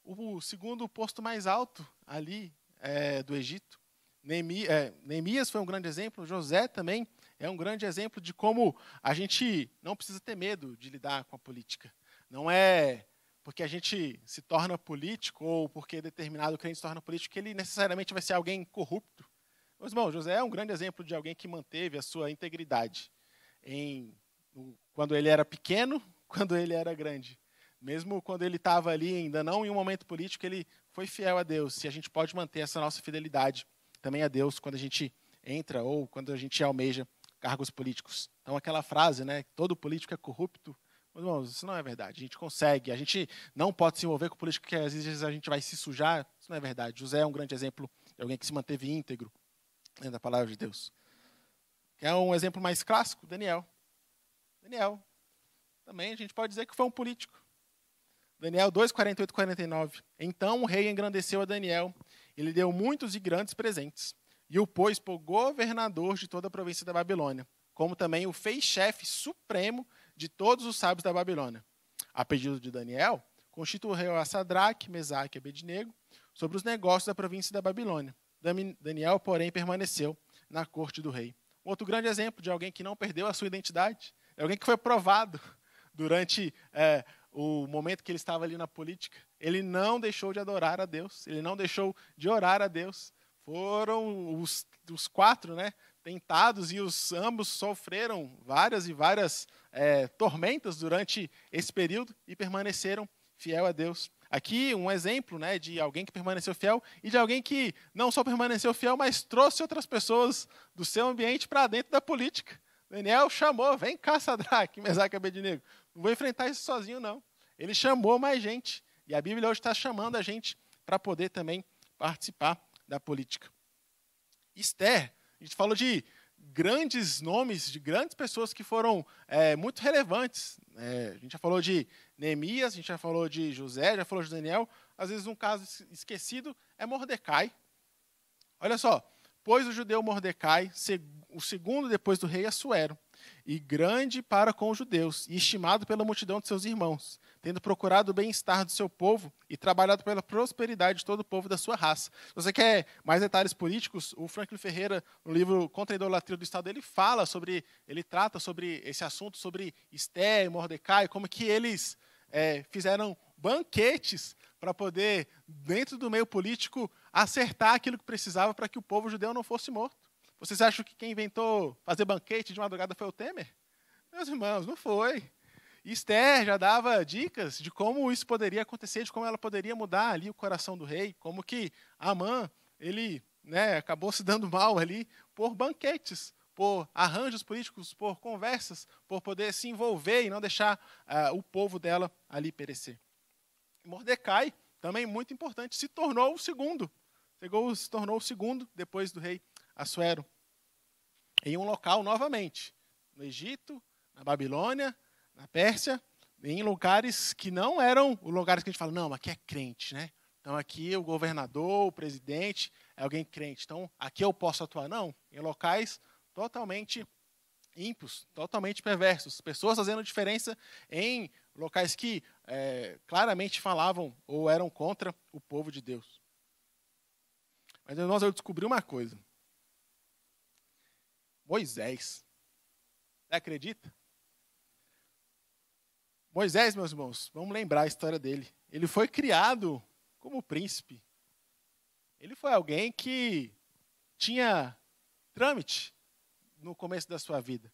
o segundo posto mais alto ali é, do Egito. Neemias, eh, Neemias foi um grande exemplo, José também é um grande exemplo de como a gente não precisa ter medo de lidar com a política. Não é porque a gente se torna político ou porque determinado crente se torna político que ele necessariamente vai ser alguém corrupto. Mas, bom, José é um grande exemplo de alguém que manteve a sua integridade em, quando ele era pequeno, quando ele era grande. Mesmo quando ele estava ali, ainda não em um momento político, ele foi fiel a Deus. E a gente pode manter essa nossa fidelidade também a Deus quando a gente entra ou quando a gente almeja cargos políticos. Então, aquela frase, né, todo político é corrupto, mas, irmãos, isso não é verdade. A gente consegue. A gente não pode se envolver com político que às vezes a gente vai se sujar. Isso não é verdade. José é um grande exemplo de alguém que se manteve íntegro dentro da palavra de Deus. É um exemplo mais clássico, Daniel. Daniel. Também a gente pode dizer que foi um político. Daniel 2, 48 49. Então o rei engrandeceu a Daniel. Ele deu muitos e grandes presentes e o pôs por governador de toda a província da Babilônia, como também o fez chefe supremo de todos os sábios da Babilônia. A pedido de Daniel, constituiu a Sadraque, Mesaque e Abednego sobre os negócios da província da Babilônia. Daniel, porém, permaneceu na corte do rei. Um outro grande exemplo de alguém que não perdeu a sua identidade é alguém que foi provado durante é, o momento que ele estava ali na política. Ele não deixou de adorar a Deus, ele não deixou de orar a Deus, foram os, os quatro, né? Tentados e os ambos sofreram várias e várias é, tormentas durante esse período e permaneceram fiel a Deus. Aqui um exemplo né, de alguém que permaneceu fiel e de alguém que não só permaneceu fiel, mas trouxe outras pessoas do seu ambiente para dentro da política. Daniel chamou, vem cá, Sadraque, Mesaque Abednego. Não vou enfrentar isso sozinho, não. Ele chamou mais gente. E a Bíblia hoje está chamando a gente para poder também participar da política. Esther, a gente falou de grandes nomes, de grandes pessoas que foram é, muito relevantes. É, a gente já falou de Neemias, a gente já falou de José, já falou de Daniel. Às vezes, um caso esquecido é Mordecai. Olha só, pois o judeu Mordecai, o segundo depois do rei Assuero, é e grande para com os judeus, e estimado pela multidão de seus irmãos, tendo procurado o bem-estar do seu povo e trabalhado pela prosperidade de todo o povo da sua raça. Se você quer mais detalhes políticos, o Franklin Ferreira, no livro Contra a Idolatria do Estado, ele fala sobre, ele trata sobre esse assunto, sobre Esté e Mordecai, como que eles é, fizeram banquetes para poder, dentro do meio político, acertar aquilo que precisava para que o povo judeu não fosse morto. Vocês acham que quem inventou fazer banquete de madrugada foi o Temer? Meus irmãos, não foi. Esther já dava dicas de como isso poderia acontecer, de como ela poderia mudar ali o coração do rei, como que Amã, ele né, acabou se dando mal ali por banquetes, por arranjos políticos, por conversas, por poder se envolver e não deixar uh, o povo dela ali perecer. Mordecai, também muito importante, se tornou o segundo. Chegou, se tornou o segundo depois do rei Assuero. Em um local novamente, no Egito, na Babilônia, na Pérsia, em lugares que não eram os lugares que a gente fala, não, aqui é crente, né? Então aqui o governador, o presidente é alguém crente. Então aqui eu posso atuar, não, em locais totalmente ímpios, totalmente perversos, pessoas fazendo diferença em locais que é, claramente falavam ou eram contra o povo de Deus. Mas irmãos, eu descobri uma coisa. Moisés, você acredita? Moisés, meus irmãos, vamos lembrar a história dele. Ele foi criado como príncipe. Ele foi alguém que tinha trâmite no começo da sua vida.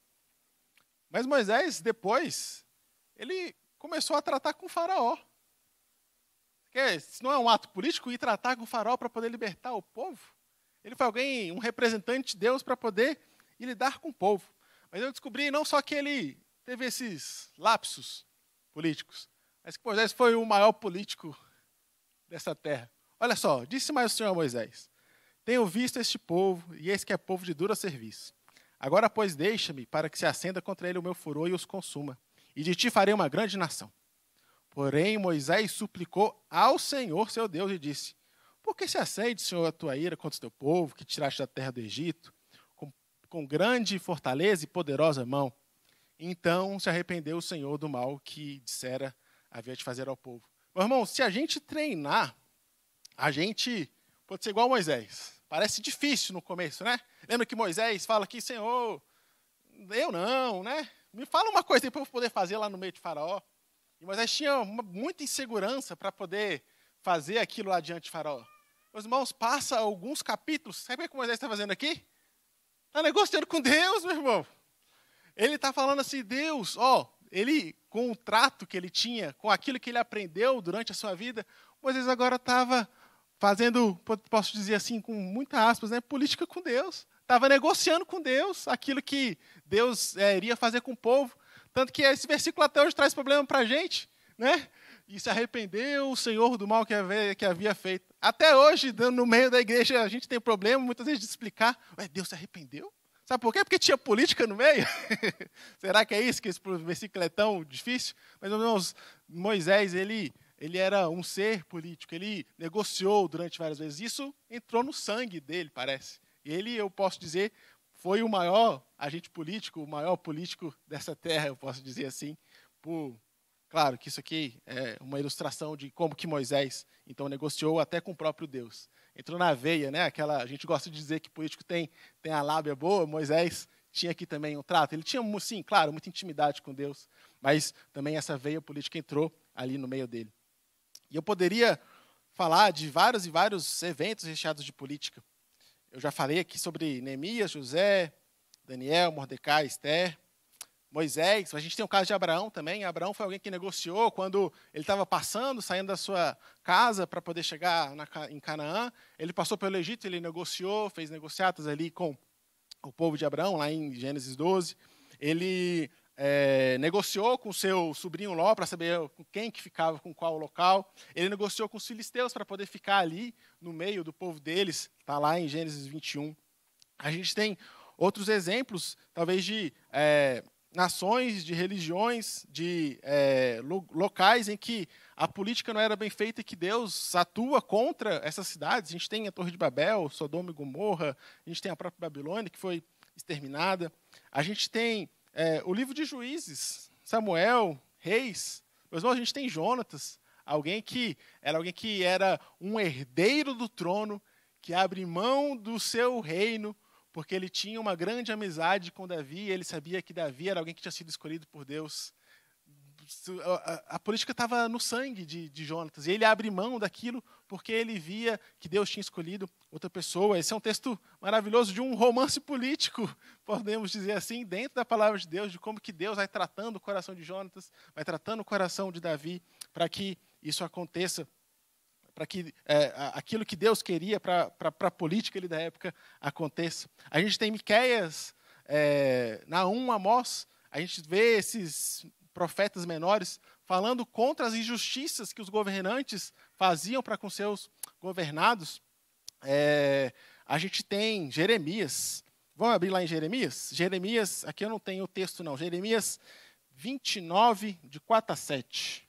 Mas Moisés, depois, ele começou a tratar com o faraó. Porque, se não é um ato político, ir tratar com o faraó para poder libertar o povo. Ele foi alguém, um representante de Deus para poder lidar com o povo. Mas eu descobri não só que ele teve esses lapsos, políticos, mas que Moisés foi o maior político dessa terra. Olha só, disse mais o Senhor a Moisés: Tenho visto este povo, e eis que é povo de dura serviço. Agora, pois, deixa-me para que se acenda contra ele o meu furor e os consuma, e de ti farei uma grande nação. Porém, Moisés suplicou ao Senhor seu Deus e disse: Por que se acende, Senhor, a tua ira contra o teu povo, que tiraste da terra do Egito, com, com grande fortaleza e poderosa mão? Então se arrependeu o Senhor do mal que dissera havia de fazer ao povo. Meu irmão, se a gente treinar, a gente pode ser igual Moisés. Parece difícil no começo, né? Lembra que Moisés fala aqui, Senhor, eu não, né? Me fala uma coisa para eu poder fazer lá no meio de Faraó. E Moisés tinha uma, muita insegurança para poder fazer aquilo lá diante de Faraó. Meus irmãos, passa alguns capítulos. Sabe o que Moisés está fazendo aqui? Está negociando com Deus, meu irmão. Ele está falando assim, Deus, ó, ele, com o trato que ele tinha, com aquilo que ele aprendeu durante a sua vida, Moisés agora estava fazendo, posso dizer assim, com muitas aspas, né, política com Deus. Estava negociando com Deus aquilo que Deus é, iria fazer com o povo. Tanto que esse versículo até hoje traz problema para a gente, né? E se arrependeu o Senhor do mal que havia, que havia feito. Até hoje, no meio da igreja, a gente tem problema muitas vezes de explicar. Ué, Deus se arrependeu? Sabe por quê? Porque tinha política no meio. Será que é isso que esse versículo é tão difícil? Mas, irmãos, Moisés, ele, ele era um ser político, ele negociou durante várias vezes. Isso entrou no sangue dele, parece. Ele, eu posso dizer, foi o maior agente político, o maior político dessa terra, eu posso dizer assim. Por... Claro que isso aqui é uma ilustração de como que Moisés, então, negociou até com o próprio Deus entrou na veia, né? Aquela, a gente gosta de dizer que político tem, tem a lábia boa, Moisés tinha aqui também um trato. Ele tinha, sim, claro, muita intimidade com Deus, mas também essa veia política entrou ali no meio dele. E eu poderia falar de vários e vários eventos recheados de política. Eu já falei aqui sobre Neemias, José, Daniel, Mordecai, Esther. Moisés, a gente tem o caso de Abraão também. Abraão foi alguém que negociou quando ele estava passando, saindo da sua casa para poder chegar na, em Canaã. Ele passou pelo Egito, ele negociou, fez negociatas ali com o povo de Abraão, lá em Gênesis 12. Ele é, negociou com seu sobrinho Ló para saber com quem que ficava, com qual local. Ele negociou com os filisteus para poder ficar ali no meio do povo deles. Está lá em Gênesis 21. A gente tem outros exemplos, talvez de. É, nações, de religiões, de é, locais em que a política não era bem feita e que Deus atua contra essas cidades. A gente tem a Torre de Babel, Sodoma e Gomorra, a gente tem a própria Babilônia, que foi exterminada. A gente tem é, o livro de Juízes, Samuel, Reis. Mas a gente tem Jonatas, alguém que era alguém que era um herdeiro do trono, que abre mão do seu reino porque ele tinha uma grande amizade com Davi e ele sabia que Davi era alguém que tinha sido escolhido por Deus. A, a, a política estava no sangue de, de Jonatas e ele abre mão daquilo porque ele via que Deus tinha escolhido outra pessoa. Esse é um texto maravilhoso de um romance político, podemos dizer assim, dentro da palavra de Deus, de como que Deus vai tratando o coração de Jonatas, vai tratando o coração de Davi para que isso aconteça para que é, aquilo que Deus queria para a política da época aconteça. A gente tem Miqueias, é, Naum, Amós, a gente vê esses profetas menores falando contra as injustiças que os governantes faziam para com seus governados. É, a gente tem Jeremias. Vamos abrir lá em Jeremias? Jeremias, aqui eu não tenho o texto não. Jeremias 29, de 4 a 7.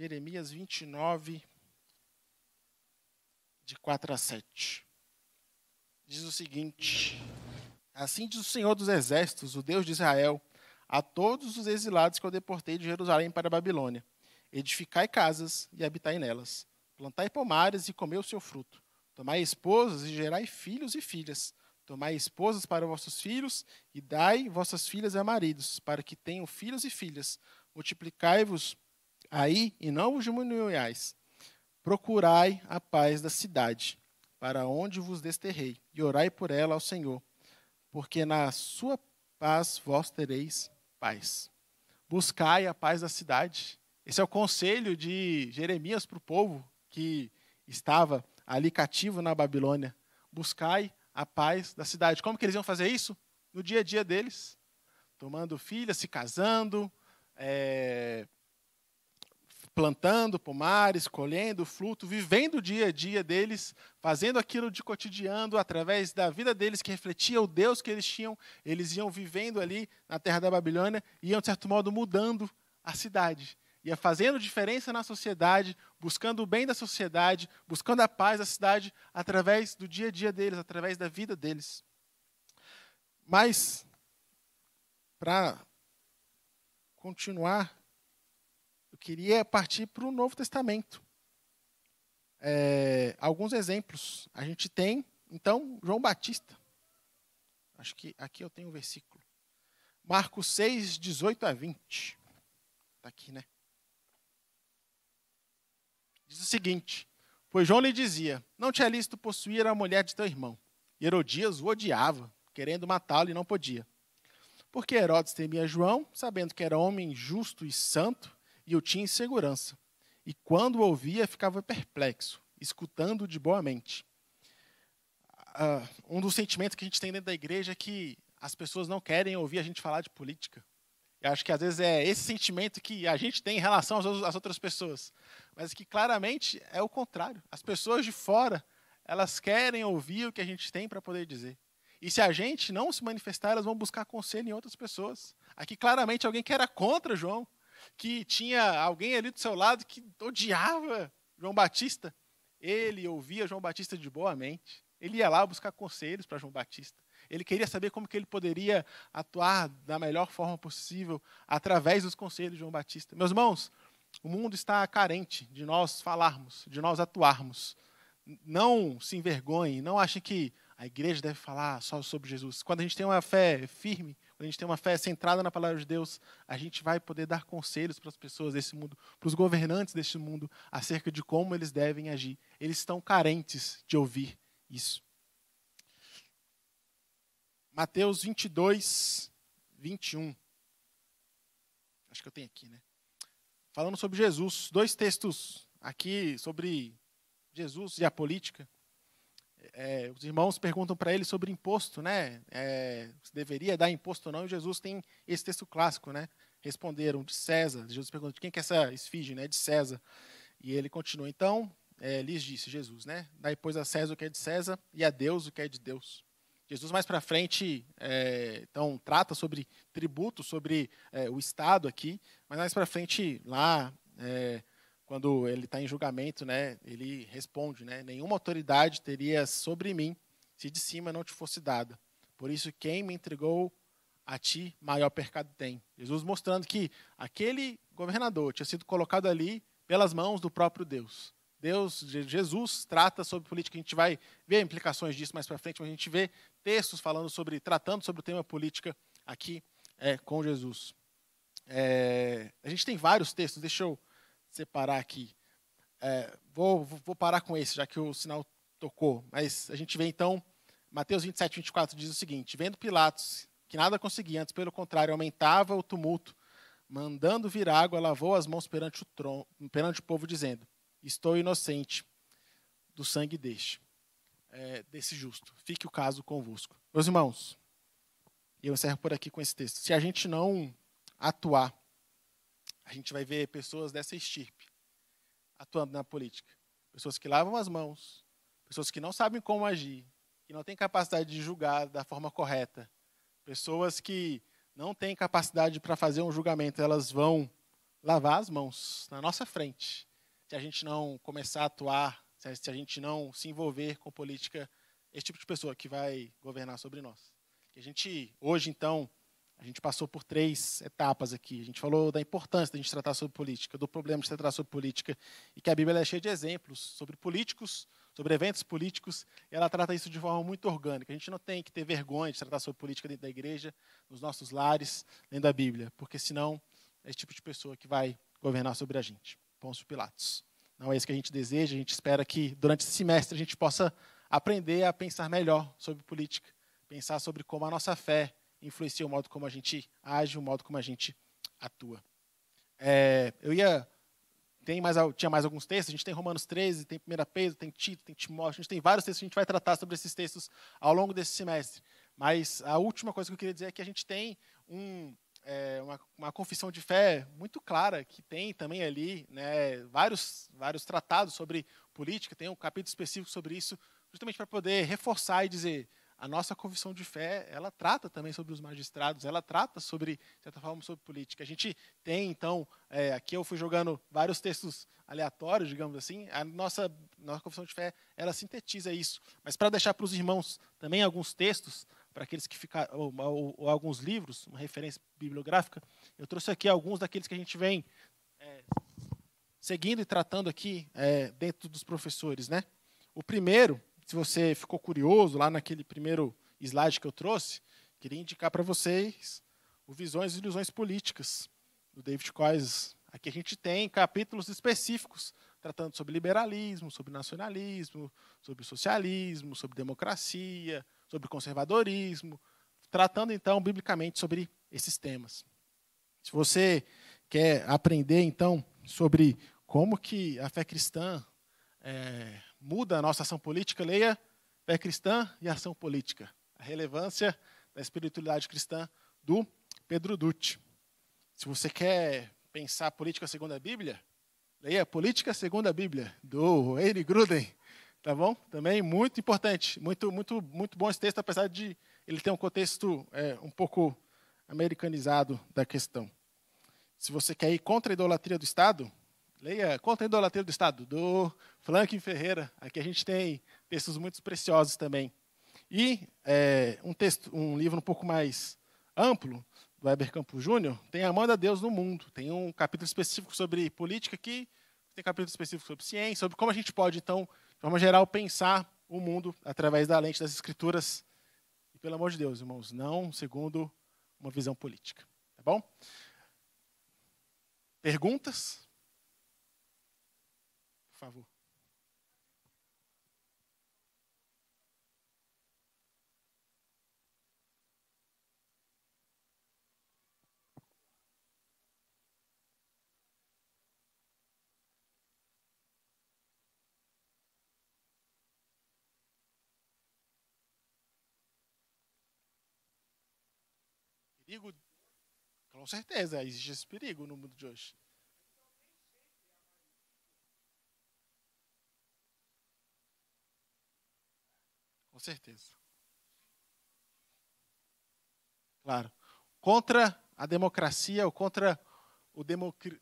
Jeremias 29, de 4 a 7. Diz o seguinte: Assim diz o Senhor dos Exércitos, o Deus de Israel, a todos os exilados que eu deportei de Jerusalém para a Babilônia: Edificai casas e habitai nelas, plantai pomares e comei o seu fruto, tomai esposas e gerai filhos e filhas, tomai esposas para vossos filhos e dai vossas filhas a maridos, para que tenham filhos e filhas, multiplicai-vos Aí, e não vos diminuiais, procurai a paz da cidade, para onde vos desterrei, e orai por ela ao Senhor, porque na sua paz vós tereis paz. Buscai a paz da cidade. Esse é o conselho de Jeremias para o povo que estava ali cativo na Babilônia. Buscai a paz da cidade. Como que eles iam fazer isso? No dia a dia deles, tomando filha, se casando, é, plantando pomares, colhendo fruto, vivendo o dia a dia deles, fazendo aquilo de cotidiano, através da vida deles que refletia o Deus que eles tinham, eles iam vivendo ali na terra da Babilônia e iam, de certo modo, mudando a cidade. Ia fazendo diferença na sociedade, buscando o bem da sociedade, buscando a paz da cidade, através do dia a dia deles, através da vida deles. Mas, para continuar eu queria partir para o Novo Testamento. É, alguns exemplos. A gente tem, então, João Batista. Acho que aqui eu tenho o um versículo. Marcos 6, 18 a 20. Está aqui, né? Diz o seguinte: Pois João lhe dizia: Não te é lícito possuir a mulher de teu irmão. E Herodias o odiava, querendo matá-lo e não podia. Porque Herodes temia João, sabendo que era homem justo e santo, e eu tinha insegurança. E quando ouvia, ficava perplexo, escutando de boa mente. Uh, um dos sentimentos que a gente tem dentro da igreja é que as pessoas não querem ouvir a gente falar de política. Eu acho que às vezes é esse sentimento que a gente tem em relação às outras pessoas, mas que claramente é o contrário. As pessoas de fora, elas querem ouvir o que a gente tem para poder dizer. E se a gente não se manifestar, elas vão buscar conselho em outras pessoas. Aqui claramente alguém que era contra João, que tinha alguém ali do seu lado que odiava João Batista, ele ouvia João Batista de boa mente. Ele ia lá buscar conselhos para João Batista. Ele queria saber como que ele poderia atuar da melhor forma possível através dos conselhos de João Batista. Meus irmãos, o mundo está carente de nós falarmos, de nós atuarmos. Não se envergonhe, não ache que a igreja deve falar só sobre Jesus. Quando a gente tem uma fé firme, quando a gente tem uma fé centrada na palavra de Deus, a gente vai poder dar conselhos para as pessoas desse mundo, para os governantes deste mundo, acerca de como eles devem agir. Eles estão carentes de ouvir isso. Mateus 22, 21. Acho que eu tenho aqui, né? Falando sobre Jesus, dois textos aqui sobre Jesus e a política é, os irmãos perguntam para ele sobre imposto, né? É, se deveria dar imposto ou não, e Jesus tem esse texto clássico, né? Responderam de César. Jesus pergunta de quem que é essa esfinge, né? De César. E ele continua, então, é, lhes disse Jesus, né? Dai, pois, a César o que é de César e a Deus o que é de Deus. Jesus, mais para frente, é, então, trata sobre tributo, sobre é, o Estado aqui, mas mais para frente, lá, é, quando ele está em julgamento, né, ele responde, né, nenhuma autoridade teria sobre mim se de cima não te fosse dada. Por isso, quem me entregou a ti, maior pecado tem. Jesus mostrando que aquele governador tinha sido colocado ali pelas mãos do próprio Deus. Deus, Jesus trata sobre política, a gente vai ver implicações disso mais para frente, mas a gente vê textos falando sobre, tratando sobre o tema política aqui é, com Jesus. É, a gente tem vários textos, deixa eu separar aqui. É, vou, vou parar com esse, já que o sinal tocou. Mas a gente vê então, Mateus 27, 24 diz o seguinte: Vendo Pilatos que nada conseguia, antes pelo contrário, aumentava o tumulto, mandando vir água, lavou as mãos perante o, perante o povo, dizendo: Estou inocente do sangue deste, é, desse justo. Fique o caso convosco. Meus irmãos, eu encerro por aqui com esse texto. Se a gente não atuar a gente vai ver pessoas dessa estirpe atuando na política. Pessoas que lavam as mãos, pessoas que não sabem como agir, que não têm capacidade de julgar da forma correta, pessoas que não têm capacidade para fazer um julgamento, elas vão lavar as mãos na nossa frente. Se a gente não começar a atuar, se a gente não se envolver com política, esse tipo de pessoa que vai governar sobre nós. Que a gente hoje então a gente passou por três etapas aqui. A gente falou da importância da gente tratar sobre política, do problema de tratar sobre política, e que a Bíblia é cheia de exemplos sobre políticos, sobre eventos políticos, e ela trata isso de forma muito orgânica. A gente não tem que ter vergonha de tratar sobre política dentro da igreja, nos nossos lares, dentro da Bíblia, porque senão é esse tipo de pessoa que vai governar sobre a gente. Pôncio Pilatos. Não é isso que a gente deseja, a gente espera que durante esse semestre a gente possa aprender a pensar melhor sobre política, pensar sobre como a nossa fé influencia o modo como a gente age, o modo como a gente atua. É, eu ia. Tem mais, tinha mais alguns textos, a gente tem Romanos 13, tem 1 Pedro, tem Tito, tem Timóteo, a gente tem vários textos, a gente vai tratar sobre esses textos ao longo desse semestre. Mas a última coisa que eu queria dizer é que a gente tem um, é, uma, uma, confissão de fé muito clara, que tem também ali né, vários, vários tratados sobre política, tem um capítulo específico sobre isso, justamente para poder reforçar e dizer: a nossa confissão de fé, ela trata também sobre os magistrados, ela trata sobre, de certa forma, sobre política. A gente tem, então, é, aqui eu fui jogando vários textos aleatórios, digamos assim, a nossa, nossa confissão de fé, ela sintetiza isso. Mas para deixar para os irmãos também alguns textos, para aqueles que ficaram, ou, ou, ou, alguns livros, uma referência bibliográfica, eu trouxe aqui alguns daqueles que a gente vem é, seguindo e tratando aqui é, dentro dos professores. Né? O primeiro se você ficou curioso lá naquele primeiro slide que eu trouxe, queria indicar para vocês o Visões e Ilusões Políticas, do David Coyes. Aqui a gente tem capítulos específicos tratando sobre liberalismo, sobre nacionalismo, sobre socialismo, sobre democracia, sobre conservadorismo, tratando então biblicamente sobre esses temas. Se você quer aprender então sobre como que a fé cristã é, muda a nossa ação política, leia Fé Cristã e Ação Política. A relevância da espiritualidade cristã do Pedro Dutti. Se você quer pensar política segundo a Bíblia, leia Política segundo a Bíblia, do Eire Gruden. Tá bom? Também muito importante, muito, muito, muito bom esse texto, apesar de ele ter um contexto é, um pouco americanizado da questão. Se você quer ir contra a idolatria do Estado, Leia Contra a Idolatria do Estado, do Franklin Ferreira. Aqui a gente tem textos muito preciosos também. E é, um, texto, um livro um pouco mais amplo, do Weber Campo Júnior, tem da Deus no Mundo. Tem um capítulo específico sobre política aqui, tem capítulo específico sobre ciência, sobre como a gente pode, então, de forma geral, pensar o mundo através da lente das escrituras. E, pelo amor de Deus, irmãos, não segundo uma visão política. Tá bom? Perguntas? por favor. Perigo? Com certeza, existe esse perigo no mundo de hoje. com certeza. Claro. Contra a democracia ou contra o democr...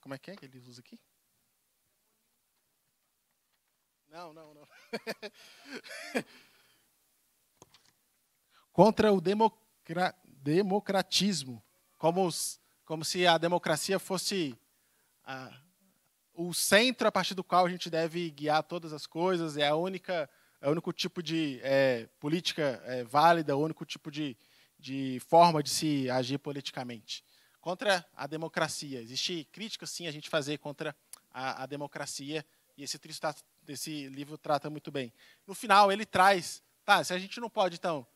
Como é que é que ele usa aqui? Não, não, não. contra o democra... democratismo, como, os... como se a democracia fosse a... o centro a partir do qual a gente deve guiar todas as coisas, é a única é o único tipo de é, política é, válida, o único tipo de, de forma de se agir politicamente. Contra a democracia. Existe crítica, sim, a gente fazer contra a, a democracia, e esse, tá, esse livro trata muito bem. No final, ele traz, tá, se a gente não pode, então,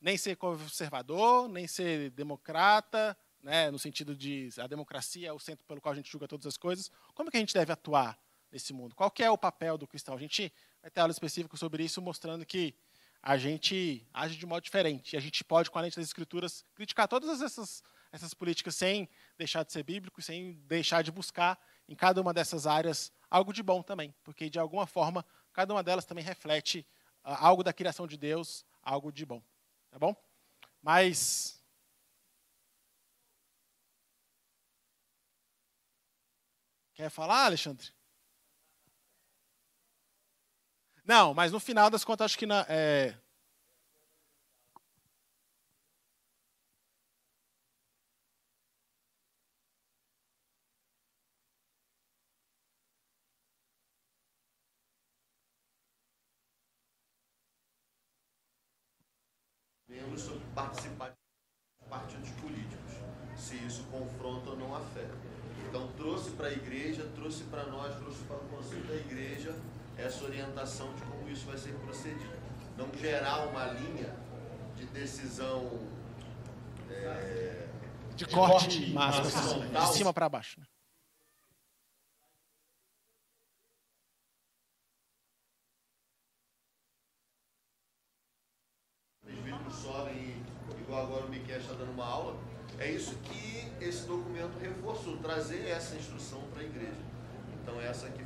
nem ser conservador, nem ser democrata, né, no sentido de a democracia é o centro pelo qual a gente julga todas as coisas, como que a gente deve atuar nesse mundo? Qual é o papel do cristão? A gente vai ter aula específica sobre isso, mostrando que a gente age de modo diferente. E a gente pode, com a lente das escrituras, criticar todas essas, essas políticas sem deixar de ser bíblico, sem deixar de buscar em cada uma dessas áreas algo de bom também, porque de alguma forma cada uma delas também reflete uh, algo da criação de Deus, algo de bom. Tá bom? Mas Quer falar, Alexandre? Não, mas no final das contas, acho que na, é... sobre participar de partidos políticos, se isso confronta ou não afeta. Então, trouxe para a igreja, trouxe para nós, trouxe para o conselho da igreja essa orientação de como isso vai ser procedido. Não gerar uma linha de decisão. É, de, de corte, corte massa, de cima para baixo. Né? e igual agora o Miquel está dando uma aula. É isso que esse documento reforçou, trazer essa instrução para a igreja. Então essa que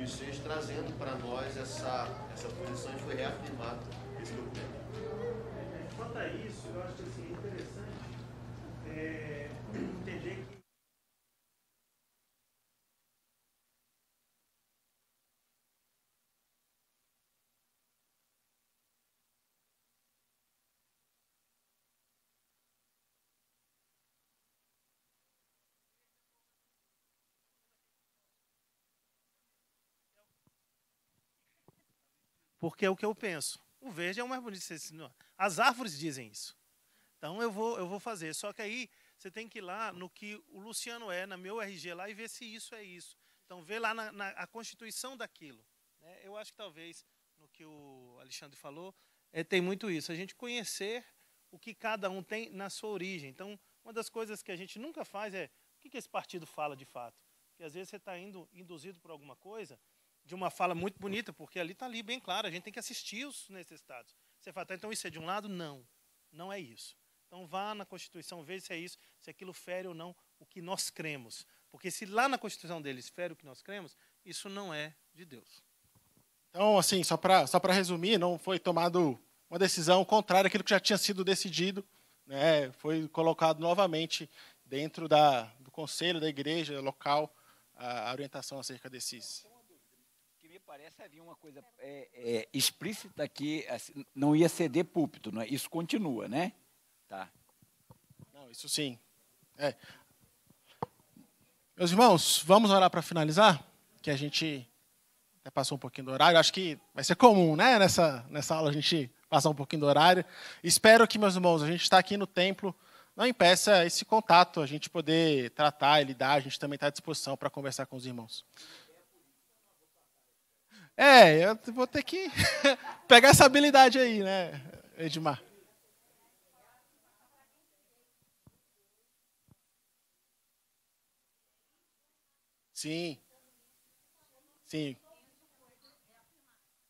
2006, trazendo para nós essa, essa posição e foi reafirmado esse documento. Quanto a isso, eu acho que assim, é interessante é, entender que porque é o que eu penso. O verde é o mais bonito. As árvores dizem isso. Então eu vou, eu vou fazer. Só que aí você tem que ir lá no que o Luciano é, na meu RG lá, e ver se isso é isso. Então vê lá na, na a constituição daquilo. Né? Eu acho que talvez no que o Alexandre falou, é, tem muito isso. A gente conhecer o que cada um tem na sua origem. Então, uma das coisas que a gente nunca faz é o que, que esse partido fala de fato. Porque às vezes você está indo induzido por alguma coisa de uma fala muito bonita, porque ali está ali bem claro, a gente tem que assistir os necessitados. Você fala, tá, então isso é de um lado? Não, não é isso. Então vá na Constituição, veja se é isso, se aquilo fere ou não o que nós cremos. Porque se lá na Constituição deles fere o que nós cremos, isso não é de Deus. Então, assim, só para só resumir, não foi tomado uma decisão contrária àquilo que já tinha sido decidido, né? foi colocado novamente dentro da, do conselho, da igreja local, a, a orientação acerca desses, parece, havia uma coisa é, é, explícita que assim, não ia ceder púlpito. Não é? Isso continua, né? Tá. Não, isso sim. É. Meus irmãos, vamos orar para finalizar? Que a gente até passou um pouquinho do horário. Acho que vai ser comum, né? Nessa, nessa aula a gente passar um pouquinho do horário. Espero que, meus irmãos, a gente está aqui no templo não impeça esse contato, a gente poder tratar e lidar, a gente também está à disposição para conversar com os irmãos. É, eu vou ter que pegar essa habilidade aí, né, Edmar? Sim. Sim.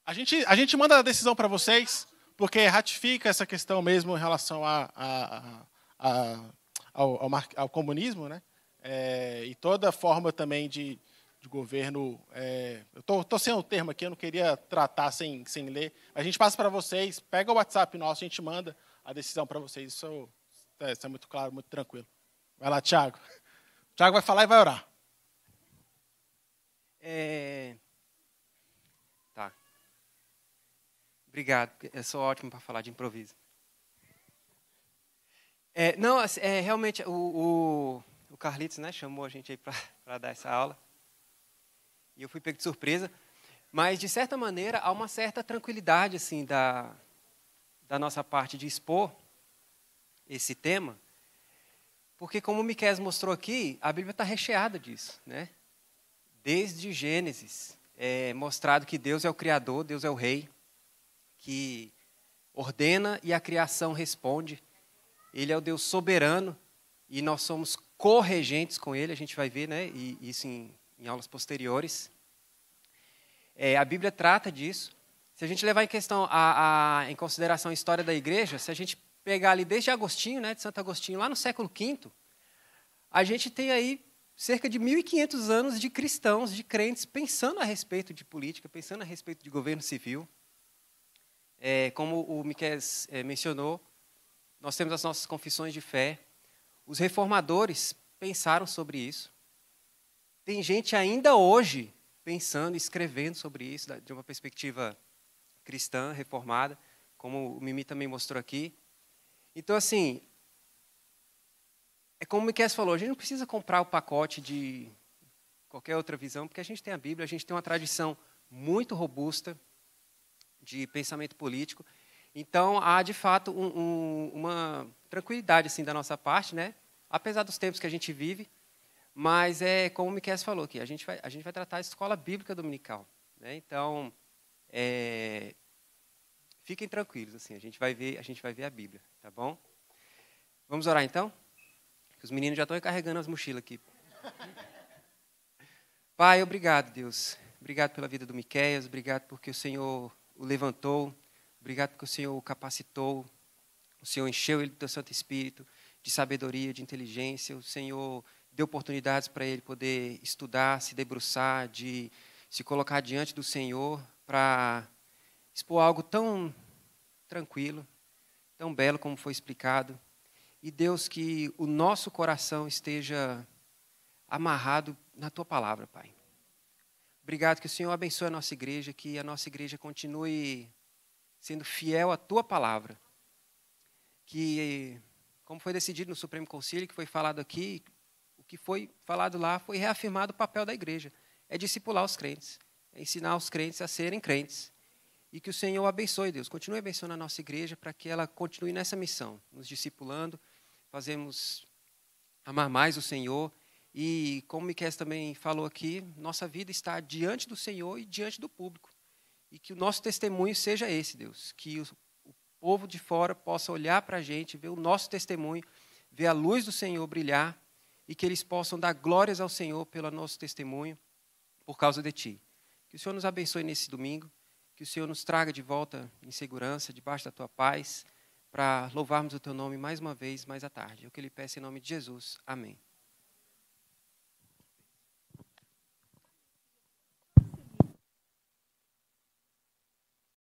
A gente, a gente manda a decisão para vocês, porque ratifica essa questão mesmo em relação a, a, a, a ao, ao, ao, comunismo, né? É, e toda forma também de, de governo. É, eu estou tô, tô sem o termo aqui, eu não queria tratar sem, sem ler. A gente passa para vocês, pega o WhatsApp nosso, a gente manda a decisão para vocês. Isso é, isso é muito claro, muito tranquilo. Vai lá, Tiago. Tiago vai falar e vai orar. É... Tá. Obrigado. Eu sou ótimo para falar de improviso. É, não, assim, é, realmente, o, o, o Carlitos né, chamou a gente aí para dar essa aula. E eu fui pego de surpresa. Mas, de certa maneira, há uma certa tranquilidade assim da, da nossa parte de expor esse tema, porque, como o Miquel mostrou aqui, a Bíblia está recheada disso. Né? Desde Gênesis, é mostrado que Deus é o Criador, Deus é o Rei, que ordena e a criação responde. Ele é o Deus soberano e nós somos corregentes com ele, a gente vai ver né? e, isso em em aulas posteriores. É, a Bíblia trata disso. Se a gente levar em questão a, a, em consideração a história da igreja, se a gente pegar ali desde Agostinho, né, de Santo Agostinho, lá no século V, a gente tem aí cerca de 1.500 anos de cristãos, de crentes, pensando a respeito de política, pensando a respeito de governo civil. É, como o Miquel é, mencionou, nós temos as nossas confissões de fé. Os reformadores pensaram sobre isso. Tem gente ainda hoje pensando, escrevendo sobre isso, de uma perspectiva cristã, reformada, como o Mimi também mostrou aqui. Então, assim, é como o Miquel falou, a gente não precisa comprar o pacote de qualquer outra visão, porque a gente tem a Bíblia, a gente tem uma tradição muito robusta de pensamento político. Então, há, de fato, um, um, uma tranquilidade assim, da nossa parte, né? apesar dos tempos que a gente vive, mas é como o Miquel falou aqui, a gente vai, a gente vai tratar a escola bíblica dominical. Né? Então, é, fiquem tranquilos, assim, a gente vai ver, a gente vai ver a Bíblia, tá bom? Vamos orar então? os meninos já estão carregando as mochilas aqui. Pai, obrigado, Deus. Obrigado pela vida do Miqueias, obrigado porque o Senhor o levantou, obrigado porque o Senhor o capacitou, o Senhor encheu ele do Santo Espírito, de sabedoria, de inteligência, o Senhor dê oportunidades para ele poder estudar, se debruçar, de se colocar diante do Senhor para expor algo tão tranquilo, tão belo como foi explicado. E Deus, que o nosso coração esteja amarrado na tua palavra, Pai. Obrigado que o Senhor abençoe a nossa igreja, que a nossa igreja continue sendo fiel à tua palavra. Que, como foi decidido no Supremo Conselho, que foi falado aqui, que foi falado lá, foi reafirmado o papel da igreja. É discipular os crentes, é ensinar os crentes a serem crentes. E que o Senhor abençoe, Deus. Continue abençoando a nossa igreja para que ela continue nessa missão, nos discipulando, fazemos amar mais o Senhor. E como Miquel também falou aqui, nossa vida está diante do Senhor e diante do público. E que o nosso testemunho seja esse, Deus. Que o, o povo de fora possa olhar para a gente, ver o nosso testemunho, ver a luz do Senhor brilhar e que eles possam dar glórias ao Senhor pelo nosso testemunho por causa de Ti. Que o Senhor nos abençoe nesse domingo, que o Senhor nos traga de volta em segurança, debaixo da Tua paz, para louvarmos o Teu nome mais uma vez, mais à tarde. É o que Ele peço em nome de Jesus. Amém.